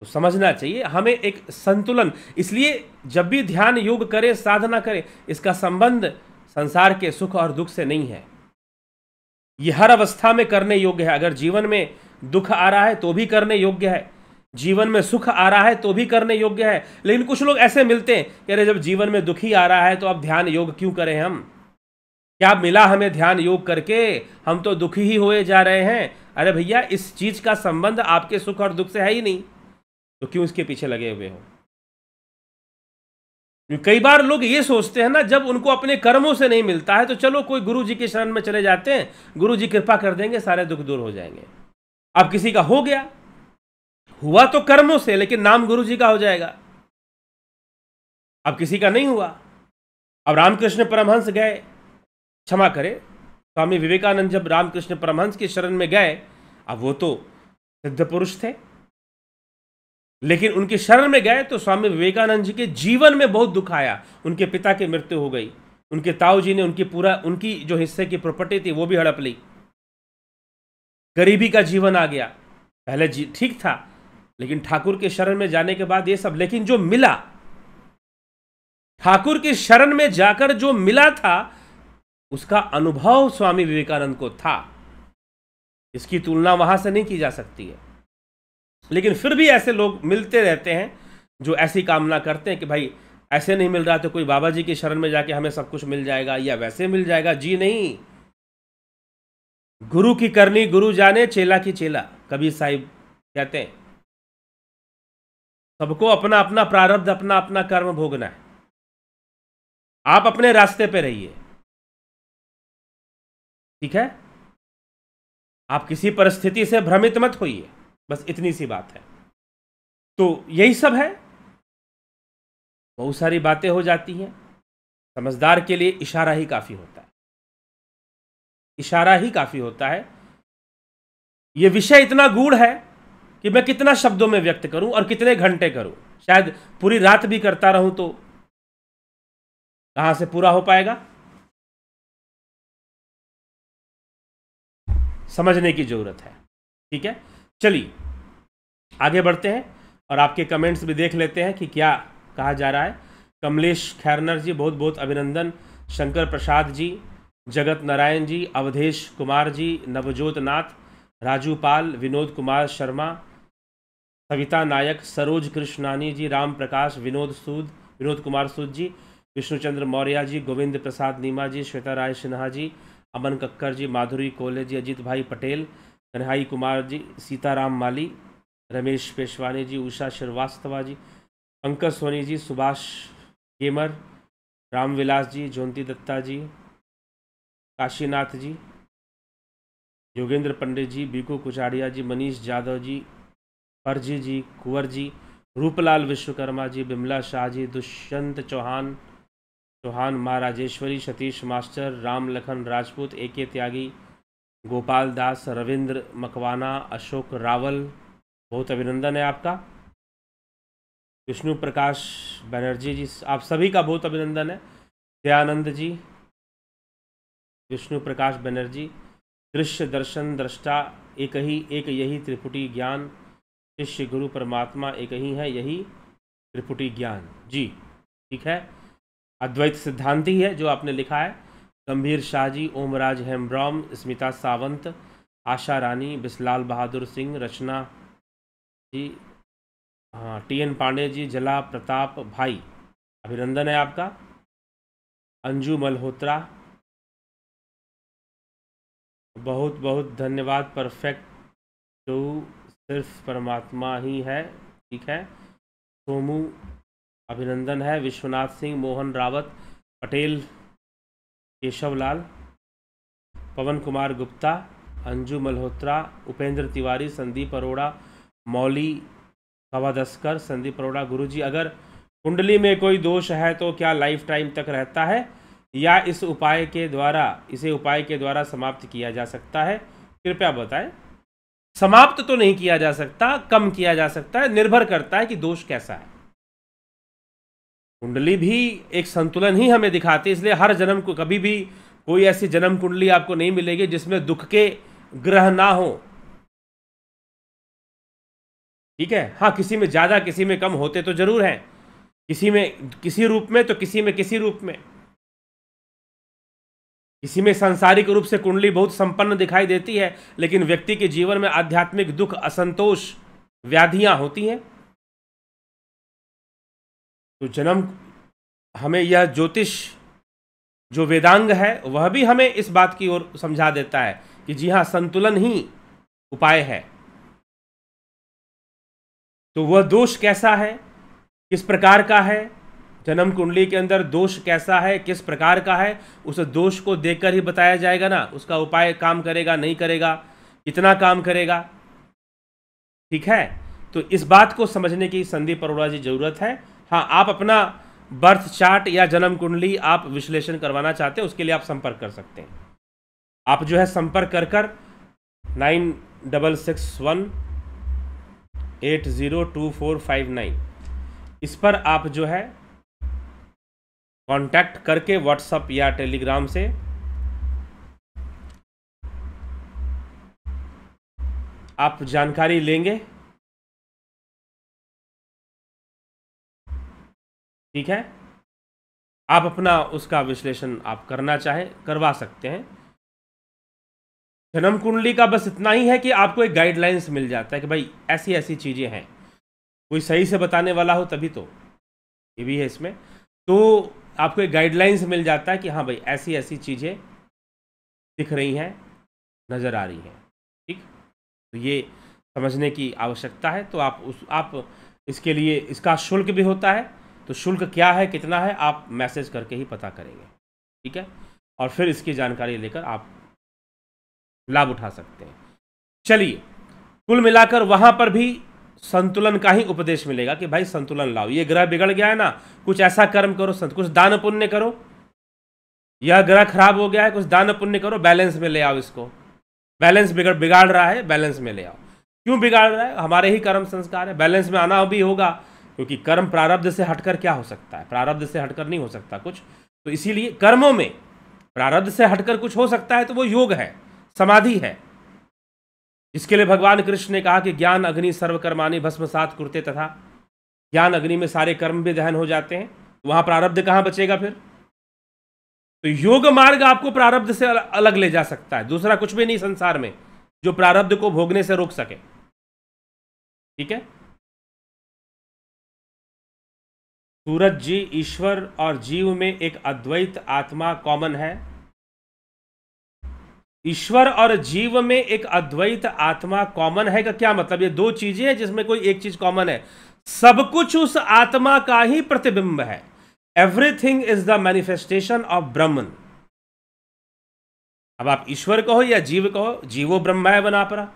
तो समझना चाहिए हमें एक संतुलन इसलिए जब भी ध्यान योग करें साधना करें इसका संबंध संसार के सुख और दुख से नहीं है ये हर अवस्था में करने योग्य है अगर जीवन में दुख आ रहा है तो भी करने योग्य है जीवन में सुख आ रहा है तो भी करने योग्य है लेकिन कुछ लोग ऐसे मिलते हैं कह रहे जब जीवन में दुखी आ रहा है तो अब ध्यान योग क्यों करें हम क्या मिला हमें ध्यान योग करके हम तो दुखी ही हुए जा रहे हैं अरे भैया इस चीज़ का संबंध आपके सुख और दुख से है ही नहीं तो क्यों इसके पीछे लगे हुए हो कई बार लोग ये सोचते हैं ना जब उनको अपने कर्मों से नहीं मिलता है तो चलो कोई गुरु जी के शरण में चले जाते हैं गुरु जी कृपा कर देंगे सारे दुख दूर हो जाएंगे अब किसी का हो गया हुआ तो कर्मों से लेकिन नाम गुरु जी का हो जाएगा अब किसी का नहीं हुआ अब रामकृष्ण परमहंस गए क्षमा करे स्वामी विवेकानंद जब रामकृष्ण परमहंस के शरण में गए अब वो तो सिद्ध पुरुष थे लेकिन उनके शरण में गए तो स्वामी विवेकानंद जी के जीवन में बहुत दुख आया उनके पिता की मृत्यु हो गई उनके ताऊ जी ने उनकी पूरा उनकी जो हिस्से की प्रॉपर्टी थी वो भी हड़प ली गरीबी का जीवन आ गया पहले जी ठीक था लेकिन ठाकुर के शरण में जाने के बाद ये सब लेकिन जो मिला ठाकुर की शरण में जाकर जो मिला था उसका अनुभव स्वामी विवेकानंद को था इसकी तुलना वहां से नहीं की जा सकती है लेकिन फिर भी ऐसे लोग मिलते रहते हैं जो ऐसी कामना करते हैं कि भाई ऐसे नहीं मिल रहा तो कोई बाबा जी की शरण में जाके हमें सब कुछ मिल जाएगा या वैसे मिल जाएगा जी नहीं गुरु की करनी गुरु जाने चेला की चेला कबीर साहिब कहते हैं सबको अपना अपना प्रारब्ध अपना अपना कर्म भोगना है आप अपने रास्ते पे रहिए ठीक है आप किसी परिस्थिति से भ्रमित मत होइए बस इतनी सी बात है तो यही सब है बहुत सारी बातें हो जाती हैं समझदार के लिए इशारा ही काफ़ी होता है इशारा ही काफ़ी होता है यह विषय इतना गूढ़ है कि मैं कितना शब्दों में व्यक्त करूं और कितने घंटे करूं शायद पूरी रात भी करता रहूं तो कहां से पूरा हो पाएगा समझने की ज़रूरत है ठीक है चलिए आगे बढ़ते हैं और आपके कमेंट्स भी देख लेते हैं कि क्या कहा जा रहा है कमलेश खैरनर जी बहुत बहुत अभिनंदन शंकर प्रसाद जी जगत नारायण जी अवधेश कुमार जी नवजोत नाथ राजू पाल विनोद कुमार शर्मा सविता नायक सरोज कृष्णानी जी राम प्रकाश विनोद सूद विनोद कुमार सूद जी विष्णुचंद्र मौर्या जी गोविंद प्रसाद नीमा जी श्वेता राय सिन्हा जी अमन कक्कर जी माधुरी कोले जी अजीत भाई पटेल कन्हई कुमार जी सीताराम माली रमेश पेशवानी जी उषा श्रीवास्तवा जी पंकज सोनी जी सुभाष गेमर रामविलास जी ज्योति दत्ता जी काशीनाथ जी योगेंद्र पंडित जी बीकू कुचाड़िया जी मनीष जाधव जी फर्जी ji Kunwar ji Ruplal Vishwakarma ji Bimla Shah ji Dushyant Chauhan Chauhan Maharajeshwari Satish master Ram Lakhan Rajput A K Tyagi Gopal दास रविंद्र मकवाना अशोक रावल बहुत अभिनंदन है आपका विष्णु प्रकाश बनर्जी जी आप सभी का बहुत अभिनंदन है दयानंद जी विष्णु प्रकाश बनर्जी दृश्य दर्शन दृष्टा एक ही एक यही त्रिपुटी ज्ञान शिष्य गुरु परमात्मा एक ही है यही त्रिपुटी ज्ञान जी ठीक है अद्वैत सिद्धांति है जो आपने लिखा है गंभीर शाहजी ओमराज हेम्ब्रॉम स्मिता सावंत आशा रानी बिस्लाल बहादुर सिंह रचना जी हाँ टी एन पांडे जी जला प्रताप भाई अभिनंदन है आपका अंजू मल्होत्रा बहुत बहुत धन्यवाद परफेक्ट टू सिर्फ परमात्मा ही है ठीक है सोमू अभिनंदन है विश्वनाथ सिंह मोहन रावत पटेल केशव लाल पवन कुमार गुप्ता अंजू मल्होत्रा उपेंद्र तिवारी संदीप अरोड़ा मौली कवादस्कर संदीप अरोड़ा गुरुजी अगर कुंडली में कोई दोष है तो क्या लाइफ टाइम तक रहता है या इस उपाय के द्वारा इसे उपाय के द्वारा समाप्त किया जा सकता है कृपया बताएं समाप्त तो नहीं किया जा सकता कम किया जा सकता है निर्भर करता है कि दोष कैसा है कुंडली भी एक संतुलन ही हमें दिखाती है इसलिए हर जन्म को कभी भी कोई ऐसी जन्म कुंडली आपको नहीं मिलेगी जिसमें दुख के ग्रह ना हो ठीक है हाँ किसी में ज़्यादा किसी में कम होते तो जरूर हैं किसी में किसी रूप में तो किसी में किसी रूप में किसी में सांसारिक रूप से कुंडली बहुत संपन्न दिखाई देती है लेकिन व्यक्ति के जीवन में आध्यात्मिक दुख असंतोष व्याधियां होती हैं तो जन्म हमें यह ज्योतिष जो वेदांग है वह भी हमें इस बात की ओर समझा देता है कि जी हाँ संतुलन ही उपाय है तो वह दोष कैसा है किस प्रकार का है जन्म कुंडली के अंदर दोष कैसा है किस प्रकार का है उस दोष को देखकर ही बताया जाएगा ना उसका उपाय काम करेगा नहीं करेगा कितना काम करेगा ठीक है तो इस बात को समझने की संदीप अरोड़ा जी जरूरत है हाँ आप अपना बर्थ चार्ट या जन्म कुंडली आप विश्लेषण करवाना चाहते हैं उसके लिए आप संपर्क कर सकते हैं आप जो है संपर्क कर कर nine double six one eight zero two four five nine इस पर आप जो है कांटेक्ट करके व्हाट्सअप या टेलीग्राम से आप जानकारी लेंगे ठीक है आप अपना उसका विश्लेषण आप करना चाहे करवा सकते हैं जन्म कुंडली का बस इतना ही है कि आपको एक गाइडलाइंस मिल जाता है कि भाई ऐसी ऐसी चीज़ें हैं कोई सही से बताने वाला हो तभी तो ये भी है इसमें तो आपको एक गाइडलाइंस मिल जाता है कि हाँ भाई ऐसी ऐसी चीज़ें दिख रही हैं नज़र आ रही हैं ठीक तो ये समझने की आवश्यकता है तो आप उस आप इसके लिए इसका शुल्क भी होता है तो शुल्क क्या है कितना है आप मैसेज करके ही पता करेंगे ठीक है और फिर इसकी जानकारी लेकर आप लाभ उठा सकते हैं चलिए कुल मिलाकर वहां पर भी संतुलन का ही उपदेश मिलेगा कि भाई संतुलन लाओ ये ग्रह बिगड़ गया है ना कुछ ऐसा कर्म करो कुछ दान पुण्य करो यह ग्रह खराब हो गया है कुछ दान पुण्य करो बैलेंस में ले आओ इसको बैलेंस बिगड़ बिगाड़ रहा है बैलेंस में ले आओ क्यों बिगाड़ रहा है हमारे ही कर्म संस्कार है बैलेंस में आना भी होगा क्योंकि कर्म प्रारब्ध से हटकर क्या हो सकता है प्रारब्ध से हटकर नहीं हो सकता कुछ तो इसीलिए कर्मों में प्रारब्ध से हटकर कुछ हो सकता है तो वो योग है समाधि है इसके लिए भगवान कृष्ण ने कहा कि ज्ञान अग्नि सर्वकर्माणी भस्म सात कुर्ते तथा ज्ञान अग्नि में सारे कर्म भी दहन हो जाते हैं तो वहां प्रारब्ध कहां बचेगा फिर तो योग मार्ग आपको प्रारब्ध से अलग ले जा सकता है दूसरा कुछ भी नहीं संसार में जो प्रारब्ध को भोगने से रोक सके ठीक है सूरज जी ईश्वर और जीव में एक अद्वैत आत्मा कॉमन है ईश्वर और जीव में एक अद्वैत आत्मा कॉमन है का क्या मतलब ये दो चीजें हैं जिसमें कोई एक चीज कॉमन है सब कुछ उस आत्मा का ही प्रतिबिंब है everything is the manifestation of Brahman अब आप ईश्वर कहो या जीव कहो जीवो ब्रह्मा है बना पड़ा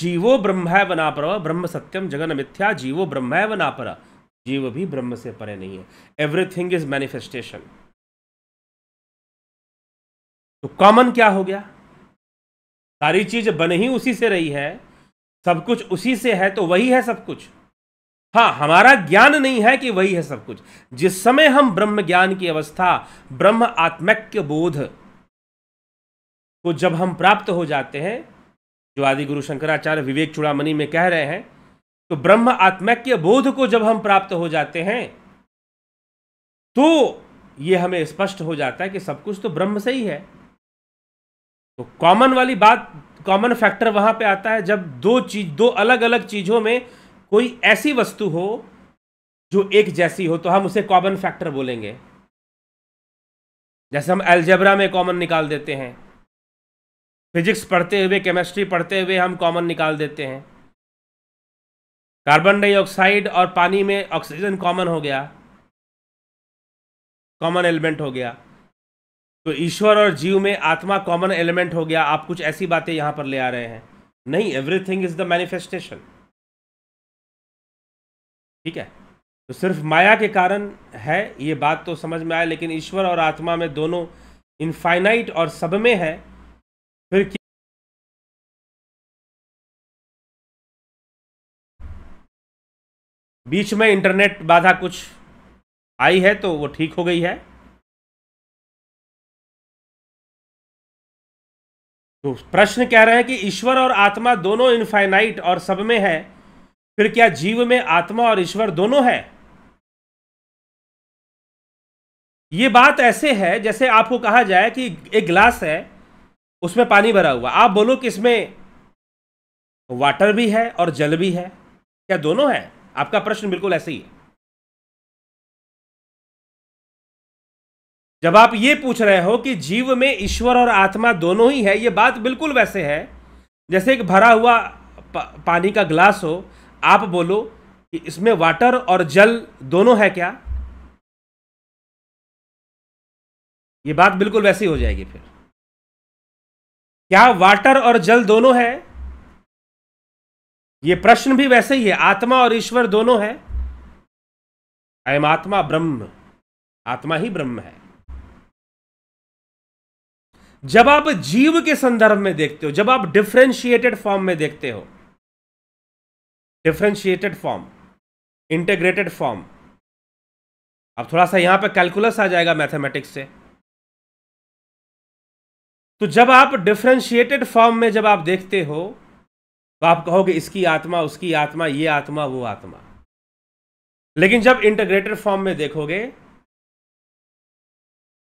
जीवो ब्रह्म है वनापर ब्रह्म सत्यम जगन मिथ्या जीवो ब्रह्म है वनापर जीव भी ब्रह्म से परे नहीं है एवरीथिंग इज मैनिफेस्टेशन तो कॉमन क्या हो गया सारी चीज बन ही उसी से रही है सब कुछ उसी से है तो वही है सब कुछ हाँ हमारा ज्ञान नहीं है कि वही है सब कुछ जिस समय हम ब्रह्म ज्ञान की अवस्था ब्रह्म आत्मक्य बोध को जब हम प्राप्त हो जाते हैं जो आदि गुरु शंकराचार्य विवेक चुड़ामणि में कह रहे हैं तो ब्रह्म आत्मैक्य बोध को जब हम प्राप्त हो जाते हैं तो यह हमें स्पष्ट हो जाता है कि सब कुछ तो ब्रह्म से ही है तो कॉमन वाली बात कॉमन फैक्टर वहां पे आता है जब दो चीज दो अलग अलग चीजों में कोई ऐसी वस्तु हो जो एक जैसी हो तो हम उसे कॉमन फैक्टर बोलेंगे जैसे हम एल्जेब्रा में कॉमन निकाल देते हैं फिजिक्स पढ़ते हुए केमिस्ट्री पढ़ते हुए हम कॉमन निकाल देते हैं कार्बन डाइऑक्साइड और पानी में ऑक्सीजन कॉमन हो गया कॉमन एलिमेंट हो गया तो ईश्वर और जीव में आत्मा कॉमन एलिमेंट हो गया आप कुछ ऐसी बातें यहां पर ले आ रहे हैं नहीं एवरीथिंग इज द मैनिफेस्टेशन ठीक है तो सिर्फ माया के कारण है ये बात तो समझ में आया लेकिन ईश्वर और आत्मा में दोनों इनफाइनाइट और सब में है फिर बीच में इंटरनेट बाधा कुछ आई है तो वो ठीक हो गई है तो प्रश्न कह रहे हैं कि ईश्वर और आत्मा दोनों इनफाइनाइट और सब में है फिर क्या जीव में आत्मा और ईश्वर दोनों है ये बात ऐसे है जैसे आपको कहा जाए कि एक गिलास है उसमें पानी भरा हुआ आप बोलो कि इसमें वाटर भी है और जल भी है क्या दोनों है आपका प्रश्न बिल्कुल ऐसे ही है जब आप ये पूछ रहे हो कि जीव में ईश्वर और आत्मा दोनों ही है ये बात बिल्कुल वैसे है जैसे एक भरा हुआ पानी का ग्लास हो आप बोलो कि इसमें वाटर और जल दोनों है क्या ये बात बिल्कुल वैसी हो जाएगी फिर क्या वाटर और जल दोनों है ये प्रश्न भी वैसे ही है आत्मा और ईश्वर दोनों है अयम आत्मा ब्रह्म आत्मा ही ब्रह्म है जब आप जीव के संदर्भ में देखते हो जब आप डिफ्रेंशिएटेड फॉर्म में देखते हो डिफ्रेंशिएटेड फॉर्म इंटेग्रेटेड फॉर्म अब थोड़ा सा यहां पे कैलकुलस आ जाएगा मैथमेटिक्स से तो जब आप डिफ्रेंशिएटेड फॉर्म में जब आप देखते हो तो आप कहोगे इसकी आत्मा उसकी आत्मा ये आत्मा वो आत्मा लेकिन जब इंटरग्रेटेड फॉर्म में देखोगे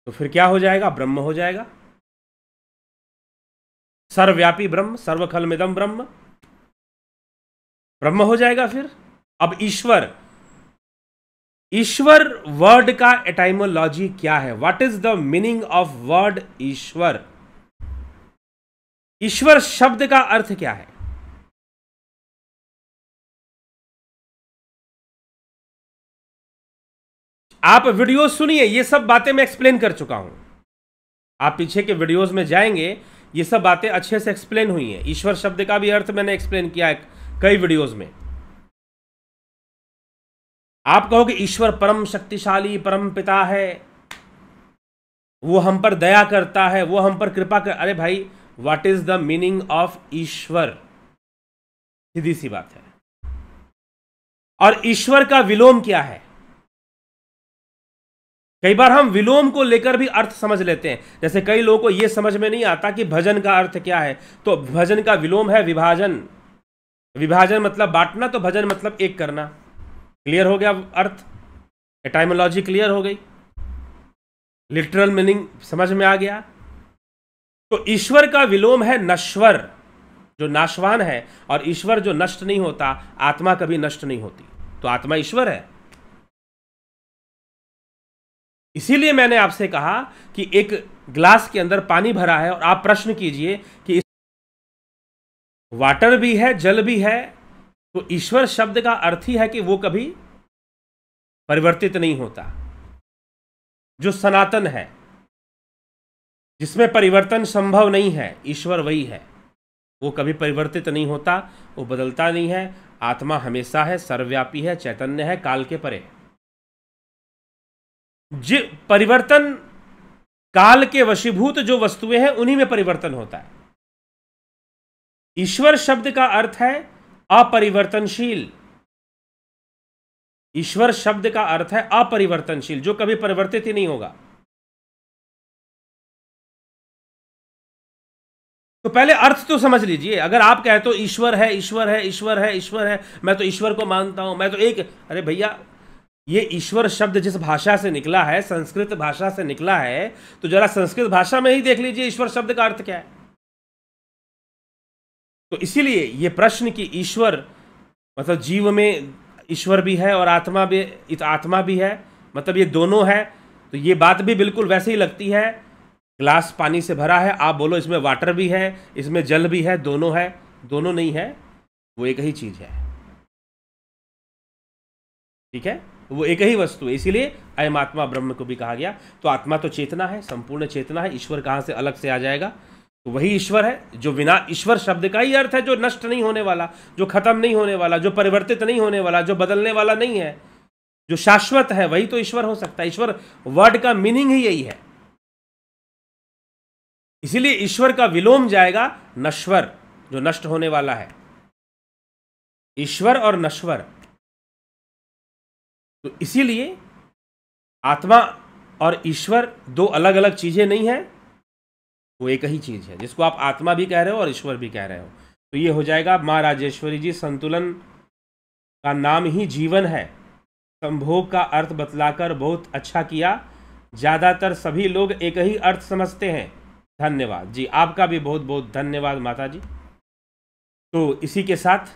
तो फिर क्या हो जाएगा ब्रह्म हो जाएगा सर्वव्यापी ब्रह्म सर्वखलमिदम ब्रह्म ब्रह्म हो जाएगा फिर अब ईश्वर ईश्वर वर्ड का एटाइमोलॉजी क्या है what is the meaning of word Ishwar ईश्वर शब्द का अर्थ क्या है आप वीडियो सुनिए ये सब बातें मैं एक्सप्लेन कर चुका हूं आप पीछे के वीडियोस में जाएंगे ये सब बातें अच्छे से एक्सप्लेन हुई हैं ईश्वर शब्द का भी अर्थ मैंने एक्सप्लेन किया है कई वीडियोस में आप कहोगे ईश्वर परम शक्तिशाली परम पिता है वो हम पर दया करता है वो हम पर कृपा कर अरे भाई what is the meaning of Ishwar सीधी सी बात है और ईश्वर का विलोम क्या है कई बार हम विलोम को लेकर भी अर्थ समझ लेते हैं जैसे कई लोगों को यह समझ में नहीं आता कि भजन का अर्थ क्या है तो भजन का विलोम है विभाजन विभाजन मतलब बांटना तो भजन मतलब एक करना क्लियर हो गया अर्थ टाइमोलॉजी क्लियर हो गई लिटरल मीनिंग समझ में आ गया तो ईश्वर का विलोम है नश्वर जो नाशवान है और ईश्वर जो नष्ट नहीं होता आत्मा कभी नष्ट नहीं होती तो आत्मा ईश्वर है इसीलिए मैंने आपसे कहा कि एक ग्लास के अंदर पानी भरा है और आप प्रश्न कीजिए कि इस वाटर भी है जल भी है तो ईश्वर शब्द का अर्थ ही है कि वो कभी परिवर्तित नहीं होता जो सनातन है जिसमें परिवर्तन संभव नहीं है ईश्वर वही है वो कभी परिवर्तित नहीं होता वो बदलता नहीं है आत्मा हमेशा है सर्वव्यापी है चैतन्य है काल के परे जि परिवर्तन काल के वशीभूत जो वस्तुएं हैं उन्हीं में परिवर्तन होता है ईश्वर शब्द का अर्थ है अपरिवर्तनशील ईश्वर शब्द का अर्थ है अपरिवर्तनशील जो कभी परिवर्तित ही नहीं होगा तो पहले अर्थ तो समझ लीजिए अगर आप कहते हो ईश्वर है ईश्वर है ईश्वर है ईश्वर है मैं तो ईश्वर को मानता हूं मैं तो एक अरे भैया ये ईश्वर शब्द जिस भाषा से निकला है संस्कृत भाषा से निकला है तो जरा संस्कृत भाषा में ही देख लीजिए ईश्वर शब्द का अर्थ क्या है तो इसीलिए ये प्रश्न कि ईश्वर मतलब जीव में ईश्वर भी है और आत्मा भी आत्मा भी है मतलब ये दोनों है तो ये बात भी बिल्कुल वैसे ही लगती है ग्लास पानी से भरा है आप बोलो इसमें वाटर भी है इसमें जल भी है दोनों है दोनों नहीं है वो एक ही चीज़ है ठीक है वो एक ही वस्तु है इसीलिए अयम आत्मा ब्रह्म को भी कहा गया तो आत्मा तो चेतना है संपूर्ण चेतना है ईश्वर कहाँ से अलग से आ जाएगा तो वही ईश्वर है जो बिना ईश्वर शब्द का ही अर्थ है जो नष्ट नहीं होने वाला जो खत्म नहीं होने वाला जो परिवर्तित नहीं होने वाला जो बदलने वाला नहीं है जो शाश्वत है वही तो ईश्वर हो सकता है ईश्वर वर्ड का मीनिंग ही यही है इसीलिए ईश्वर का विलोम जाएगा नश्वर जो नष्ट होने वाला है ईश्वर और नश्वर तो इसीलिए आत्मा और ईश्वर दो अलग अलग चीज़ें नहीं है वो एक ही चीज़ है जिसको आप आत्मा भी कह रहे हो और ईश्वर भी कह रहे हो तो ये हो जाएगा माँ राजेश्वरी जी संतुलन का नाम ही जीवन है संभोग का अर्थ बतलाकर बहुत अच्छा किया ज़्यादातर सभी लोग एक ही अर्थ समझते हैं धन्यवाद जी आपका भी बहुत बहुत धन्यवाद माता जी तो इसी के साथ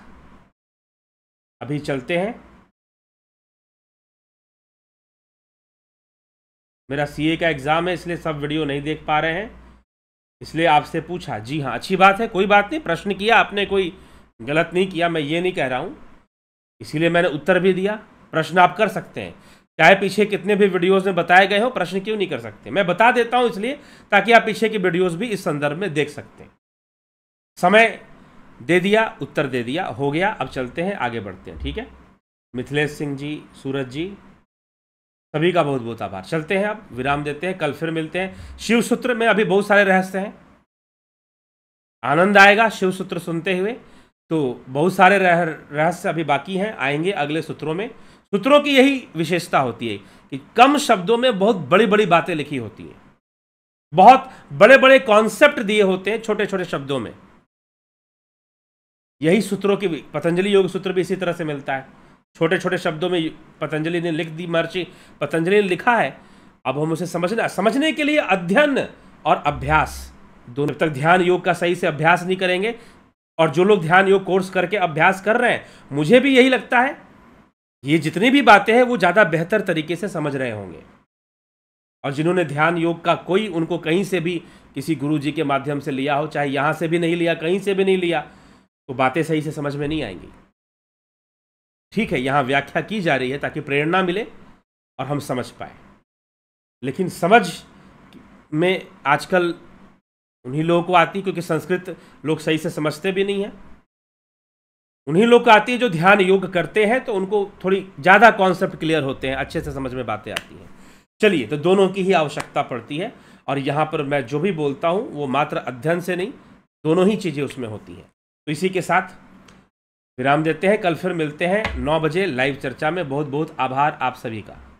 अभी चलते हैं मेरा सीए का एग्ज़ाम है इसलिए सब वीडियो नहीं देख पा रहे हैं इसलिए आपसे पूछा जी हाँ अच्छी बात है कोई बात नहीं प्रश्न किया आपने कोई गलत नहीं किया मैं ये नहीं कह रहा हूँ इसीलिए मैंने उत्तर भी दिया प्रश्न आप कर सकते हैं चाहे पीछे कितने भी वीडियोस में बताए गए हो प्रश्न क्यों नहीं कर सकते मैं बता देता हूं इसलिए ताकि आप पीछे की वीडियोस भी इस संदर्भ में देख सकते हैं समय दे दिया उत्तर दे दिया हो गया अब चलते हैं आगे बढ़ते हैं ठीक है मिथिलेश सिंह जी सूरज जी सभी का बहुत बहुत आभार चलते हैं आप विराम देते हैं कल फिर मिलते हैं शिव सूत्र में अभी बहुत सारे रहस्य हैं आनंद आएगा शिव सूत्र सुनते हुए तो बहुत सारे रह रहस्य अभी बाकी हैं आएंगे अगले सूत्रों में सूत्रों की यही विशेषता होती है कि कम शब्दों में बहुत बड़ी बड़ी बातें लिखी होती है बहुत बड़े बड़े कॉन्सेप्ट दिए होते हैं छोटे छोटे शब्दों में यही सूत्रों की पतंजलि योग सूत्र भी इसी तरह से मिलता है छोटे छोटे शब्दों में पतंजलि ने लिख दी महर्षि पतंजलि ने लिखा है अब हम उसे समझना समझने के लिए अध्ययन और अभ्यास दोनों तक ध्यान योग का सही से अभ्यास नहीं करेंगे और जो लोग ध्यान योग कोर्स करके अभ्यास कर रहे हैं मुझे भी यही लगता है ये जितनी भी बातें हैं वो ज़्यादा बेहतर तरीके से समझ रहे होंगे और जिन्होंने ध्यान योग का कोई उनको कहीं से भी किसी गुरु जी के माध्यम से लिया हो चाहे यहाँ से भी नहीं लिया कहीं से भी नहीं लिया तो बातें सही से समझ में नहीं आएंगी ठीक है यहाँ व्याख्या की जा रही है ताकि प्रेरणा मिले और हम समझ पाए लेकिन समझ में आजकल उन्हीं लोगों को आती क्योंकि संस्कृत लोग सही से समझते भी नहीं हैं उन्हीं लोग आती है जो ध्यान योग करते हैं तो उनको थोड़ी ज़्यादा कॉन्सेप्ट क्लियर होते हैं अच्छे से समझ में बातें आती हैं चलिए तो दोनों की ही आवश्यकता पड़ती है और यहाँ पर मैं जो भी बोलता हूँ वो मात्र अध्ययन से नहीं दोनों ही चीज़ें उसमें होती हैं तो इसी के साथ विराम देते हैं कल फिर मिलते हैं नौ बजे लाइव चर्चा में बहुत बहुत आभार आप सभी का